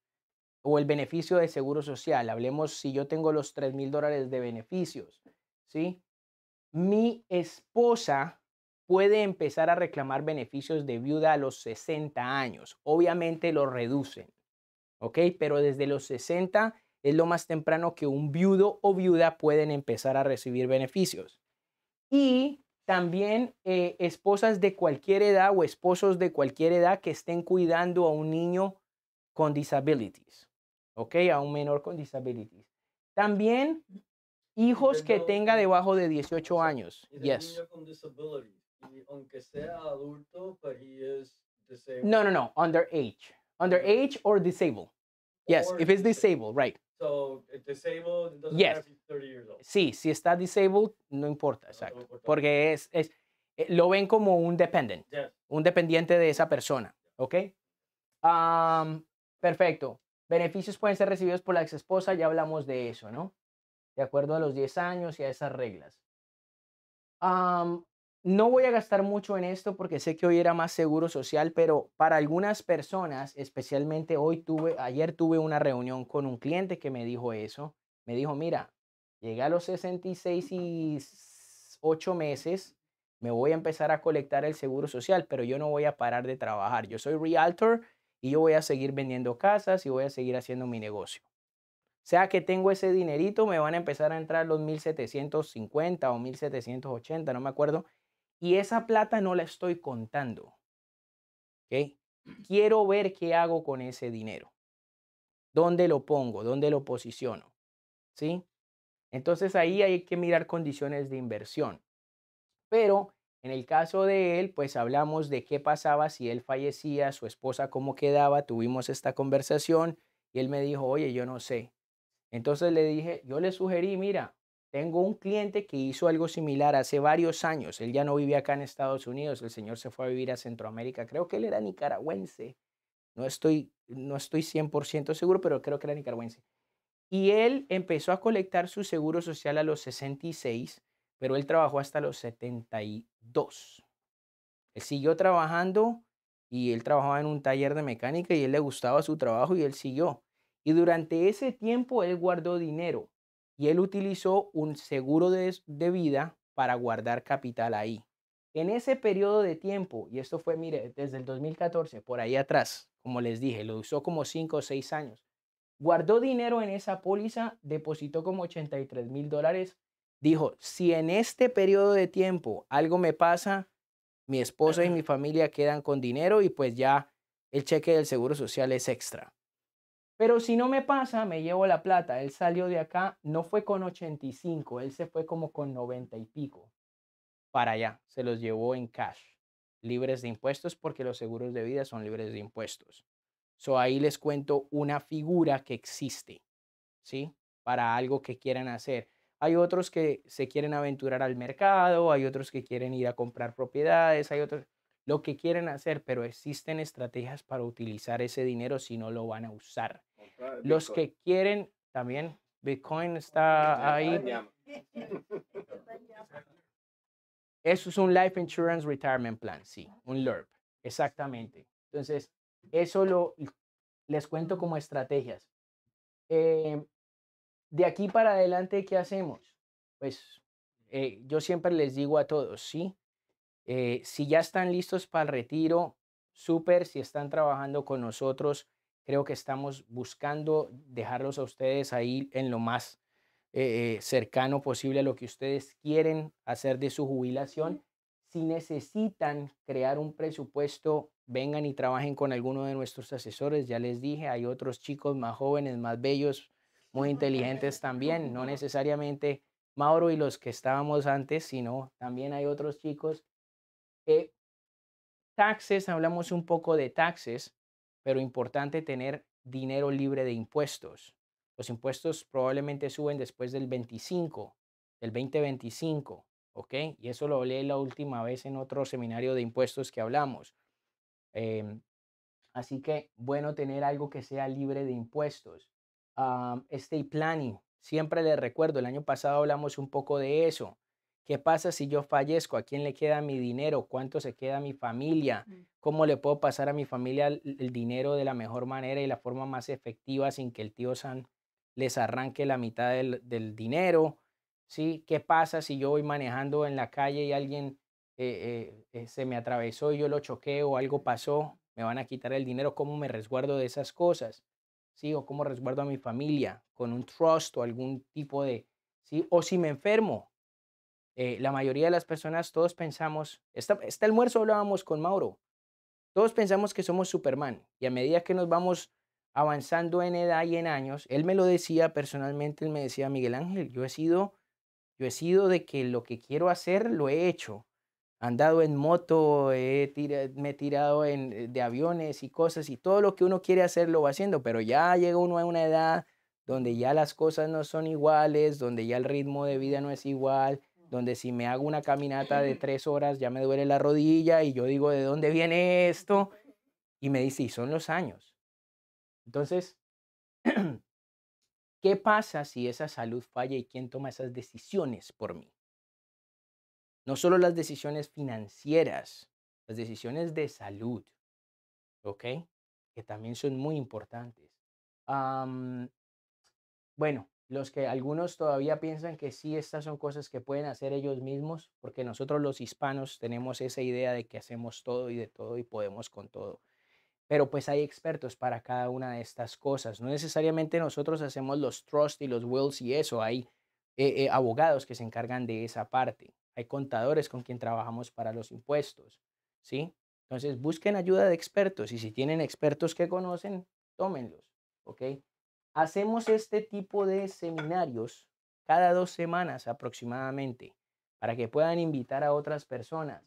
o el beneficio de seguro social, hablemos si yo tengo los 3 mil dólares de beneficios, ¿sí? Mi esposa puede empezar a reclamar beneficios de viuda a los 60 años. Obviamente lo reducen, ¿ok? Pero desde los 60 es lo más temprano que un viudo o viuda pueden empezar a recibir beneficios. Y también eh, esposas de cualquier edad o esposos de cualquier edad que estén cuidando a un niño con disabilities, ¿ok? A un menor con disabilities. También hijos que tenga debajo de 18 años. Yes. No, no, No, no, no. under age or disabled. Yes, if it's disabled, right. So, disabled, doesn't Sí, si está disabled, no importa, exacto. Porque es, es, eh, lo ven como un dependent, un dependiente de esa persona, ¿ok? perfecto. Beneficios pueden ser recibidos por la ex esposa, ya hablamos de eso, ¿no? De acuerdo a los 10 años y a esas reglas. No voy a gastar mucho en esto porque sé que hoy era más seguro social, pero para algunas personas, especialmente hoy tuve, ayer tuve una reunión con un cliente que me dijo eso. Me dijo, mira, llegué a los 66 y 8 meses, me voy a empezar a colectar el seguro social, pero yo no voy a parar de trabajar. Yo soy realtor y yo voy a seguir vendiendo casas y voy a seguir haciendo mi negocio. o Sea que tengo ese dinerito, me van a empezar a entrar los 1750 o 1780, no me acuerdo y esa plata no la estoy contando. ¿Okay? Quiero ver qué hago con ese dinero. ¿Dónde lo pongo? ¿Dónde lo posiciono? ¿Sí? Entonces ahí hay que mirar condiciones de inversión. Pero en el caso de él, pues hablamos de qué pasaba si él fallecía, su esposa cómo quedaba, tuvimos esta conversación y él me dijo, oye, yo no sé. Entonces le dije, yo le sugerí, mira, tengo un cliente que hizo algo similar hace varios años. Él ya no vivía acá en Estados Unidos. El señor se fue a vivir a Centroamérica. Creo que él era nicaragüense. No estoy, no estoy 100% seguro, pero creo que era nicaragüense. Y él empezó a colectar su seguro social a los 66, pero él trabajó hasta los 72. Él siguió trabajando y él trabajaba en un taller de mecánica y él le gustaba su trabajo y él siguió. Y durante ese tiempo él guardó dinero y él utilizó un seguro de, vida para guardar capital ahí. En ese periodo de tiempo, y esto fue, mire, desde el 2014, por ahí atrás, como les dije, lo usó como 5 o 6 años. Guardó dinero en esa póliza, depositó como 83 mil dólares. Dijo, si en este periodo de tiempo algo me pasa, mi esposa y mi familia quedan con dinero y pues ya el cheque del seguro social es extra. Pero si no me pasa, me llevo la plata. Él salió de acá, no fue con 85, él se fue como con 90 y pico para allá. Se los llevó en cash, libres de impuestos, porque los seguros de vida son libres de impuestos. So ahí les cuento una figura que existe, ¿sí? Para algo que quieran hacer. Hay otros que se quieren aventurar al mercado, hay otros que quieren ir a comprar propiedades, hay otros lo que quieren hacer, pero existen estrategias para utilizar ese dinero si no lo van a usar. Los que quieren también, Bitcoin está ahí. Eso es un Life Insurance Retirement Plan, sí, un LERP, exactamente. Entonces, eso lo les cuento como estrategias. Eh, de aquí para adelante, ¿qué hacemos? Pues eh, yo siempre les digo a todos, sí, eh, si ya están listos para el retiro, súper. Si están trabajando con nosotros, creo que estamos buscando dejarlos a ustedes ahí en lo más eh, eh, cercano posible a lo que ustedes quieren hacer de su jubilación. Si necesitan crear un presupuesto, vengan y trabajen con alguno de nuestros asesores. Ya les dije, hay otros chicos más jóvenes, más bellos, muy inteligentes también. No necesariamente Mauro y los que estábamos antes, sino también hay otros chicos eh, taxes, hablamos un poco de taxes, pero importante tener dinero libre de impuestos. Los impuestos probablemente suben después del 25, del 2025, ¿ok? Y eso lo hablé la última vez en otro seminario de impuestos que hablamos. Em, así que bueno tener algo que sea libre de impuestos. State ah, estate planning, siempre les recuerdo, el año pasado hablamos un poco de eso. ¿Qué pasa si yo fallezco? ¿A quién le queda mi dinero? ¿Cuánto se queda a mi familia? ¿Cómo le puedo pasar a mi familia el, dinero de la mejor manera y la forma más efectiva sin que el tío San les arranque la mitad del, dinero? ¿Sí? ¿Qué pasa si yo voy manejando en la calle y alguien eh, eh, eh, se me atravesó y yo lo choqué o algo pasó? ¿Me van a quitar el dinero? ¿Cómo me resguardo de esas cosas? ¿Sí? ¿O cómo resguardo a mi familia? ¿Con un trust o algún tipo de... ¿sí? ¿O si me enfermo? Eh, la mayoría de las personas, todos pensamos, esta, este almuerzo hablábamos con Mauro, todos pensamos que somos Superman y a medida que nos vamos avanzando en edad y en años, él me lo decía personalmente, él me decía, Miguel Ángel, yo he sido, yo he sido de que lo que quiero hacer lo he hecho. Andado en moto, he me he tirado eh, de aviones y cosas y todo lo que uno quiere hacer lo va haciendo, pero ya llega uno a una edad donde ya las cosas no son iguales, donde ya el ritmo de vida no es igual, donde si me hago una caminata de tres horas ya me duele la rodilla y yo digo, ¿de dónde viene esto? Y me dice, y son los años. Entonces, ¿qué pasa si esa salud falla y quién toma esas decisiones por mí? No solo las decisiones financieras, las decisiones de salud, ¿ok? Que también son muy importantes. bueno, los que algunos todavía piensan que sí, estas son cosas que pueden hacer ellos mismos, porque nosotros los hispanos tenemos esa idea de que hacemos todo y de todo y podemos con todo. Pero pues hay expertos para cada una de estas cosas. No necesariamente nosotros hacemos los trusts y los wills y eso. Hay eh, eh, abogados que se encargan de esa parte. Hay contadores con quien trabajamos para los impuestos. ¿Sí? Entonces busquen ayuda de expertos y si tienen expertos que conocen, tómenlos. ¿Ok? Hacemos este tipo de seminarios cada dos semanas aproximadamente para que puedan invitar a otras personas.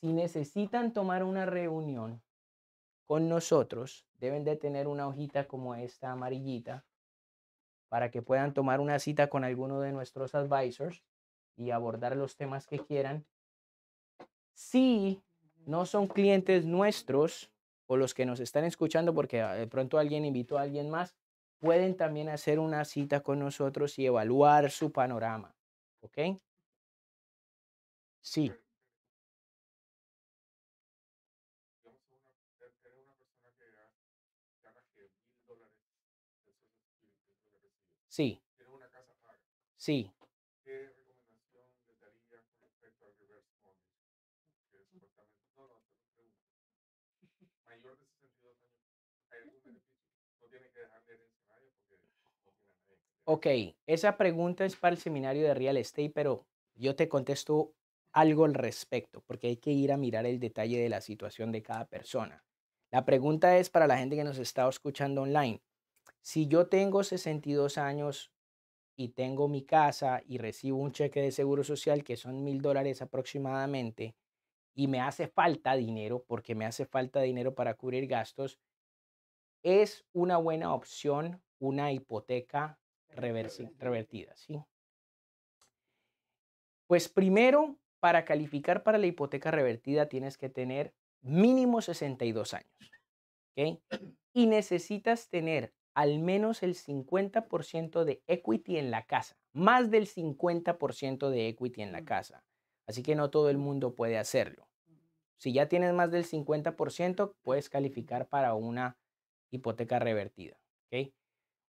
Si necesitan tomar una reunión con nosotros, deben de tener una hojita como esta amarillita para que puedan tomar una cita con alguno de nuestros advisors y abordar los temas que quieran. Si no son clientes nuestros o los que nos están escuchando porque ah, de pronto alguien invitó a alguien más, pueden también hacer una cita con nosotros y evaluar su panorama. ¿Ok? Sí. Sí. Sí. Ok, esa pregunta es para el seminario de real estate, pero yo te contesto algo al respecto, porque hay que ir a mirar el detalle de la situación de cada persona. La pregunta es para la gente que nos está escuchando online. Si yo tengo 62 años y tengo mi casa y recibo un cheque de seguro social que son mil dólares aproximadamente y me hace falta dinero porque me hace falta dinero para cubrir gastos, es una buena opción una hipoteca revertida, ¿sí? Pues primero, para calificar para la hipoteca revertida tienes que tener mínimo 62 años. ¿okay? Y necesitas tener al menos el 50% de equity en la casa, más del 50% de equity en la mm. casa. Así que no todo el mundo puede hacerlo. Si ya tienes más del 50%, puedes calificar para una hipoteca revertida. ¿ok?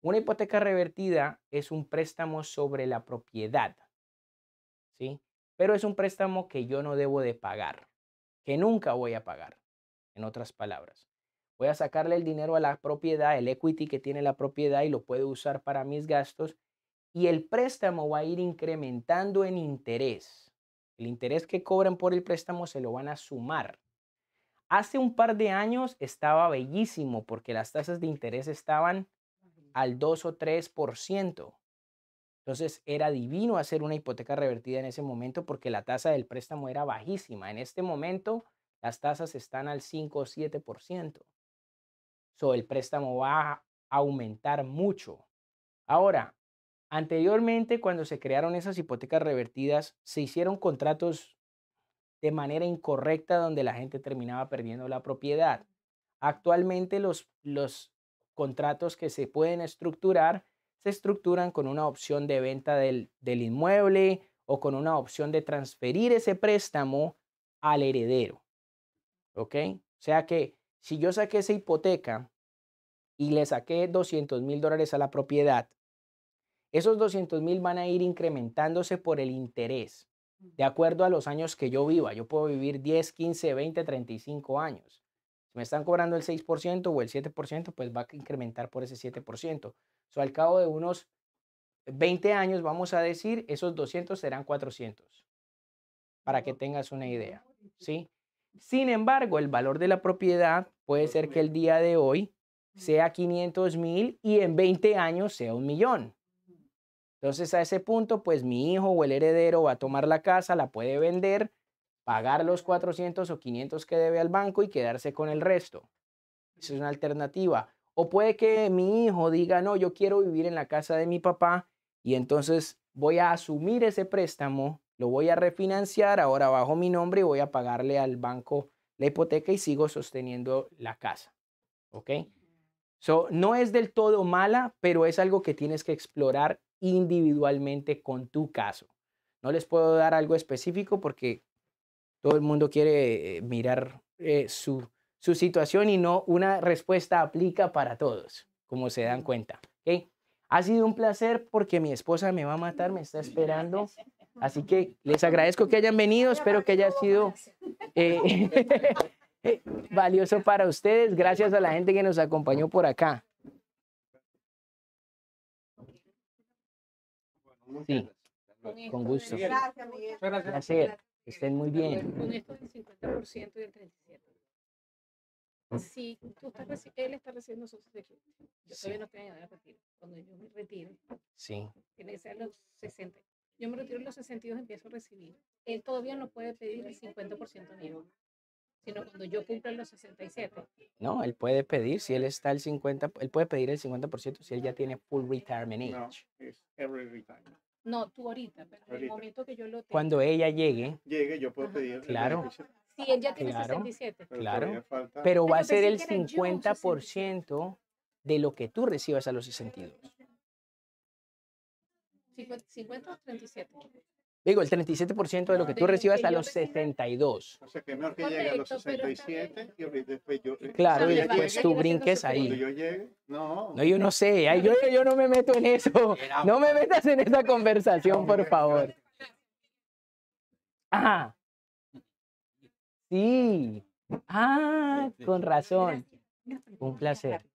Una hipoteca revertida es un préstamo sobre la propiedad, ¿sí? Pero es un préstamo que yo no debo de pagar, que nunca voy a pagar, en otras palabras. Voy a sacarle el dinero a la propiedad, el equity que tiene la propiedad y lo puedo usar para mis gastos y el préstamo va a ir incrementando en interés. El interés que cobran por el préstamo se lo van a sumar. Hace un par de años estaba bellísimo porque las tasas de interés estaban al 2 o 3%. Entonces era divino hacer una hipoteca revertida en ese momento porque la tasa del préstamo era bajísima. En este momento las tasas están al 5 o 7%. So, el préstamo va a aumentar mucho. Ahora, anteriormente cuando se crearon esas hipotecas revertidas, se hicieron contratos de manera incorrecta donde la gente terminaba perdiendo la propiedad. Actualmente los, los contratos que se pueden estructurar se estructuran con una opción de venta del, inmueble o con una opción de transferir ese préstamo al heredero. ¿Ok? O sea que si yo saqué esa hipoteca y le saqué 200 mil dólares a la propiedad, esos 200 mil van a ir incrementándose por el interés, de acuerdo a los años que yo viva. Yo puedo vivir 10, 15, 20, 35 años. Si me están cobrando el 6% o el 7%, pues va a incrementar por ese 7%. O sea, al cabo de unos 20 años, vamos a decir, esos 200 serán 400, para que tengas una idea. ¿sí? Sin embargo, el valor de la propiedad puede ser que el día de hoy sea 500 mil y en 20 años sea un millón. Entonces a ese punto, pues mi hijo o el heredero va a tomar la casa, la puede vender pagar los 400 o 500 que debe al banco y quedarse con el resto. Esa es una alternativa. O puede que mi hijo diga, no, yo quiero vivir en la casa de mi papá y entonces voy a asumir ese préstamo, lo voy a refinanciar, ahora bajo mi nombre y voy a pagarle al banco la hipoteca y sigo sosteniendo la casa. ¿Ok? So, no es del todo mala, pero es algo que tienes que explorar individualmente con tu caso. No les puedo dar algo específico porque todo el mundo quiere eh, mirar eh, su, su situación y no una respuesta aplica para todos, como se dan cuenta. Ha sido un placer porque mi esposa me va a matar, me está esperando. Así que les agradezco que hayan venido, espero que haya sido eh, valioso para ustedes. Gracias a la gente que nos acompañó por acá. Sí, con gusto. Gracias estén muy bien. E-, con esto del 50% y el 37%. Mm. Si tú estás, él está recibiendo sus security, yo todavía no estoy nada la retiro. Cuando yo me retiro, sí. tiene que ser los 60. Yo me retiro en los 62 y empiezo a recibir. Él todavía no puede pedir el 50% mío sino cuando yo cumpla los 67. No, él puede pedir, si él está el 50, él puede pedir el 50% si él ya tiene full retirement age. No, every retirement. No, tú ahorita, pero en el momento que yo lo tenga. Cuando ella llegue, llegue, yo puedo pedir. Claro. Sí, Si él tiene 67. Claro. pero va a ser el 50% de lo que tú recibas a los 62. 50, 50 o 37. Digo, el 37% de lo que tú recibas a los 62. O sea, que mejor que llegue a los 67 y después yo... Eh, claro, y después tú brinques ahí. yo no. yo no sé. yo, no me meto en eso. No me metas en esa conversación, por favor. Ah. Sí. Ah, con razón. Un placer.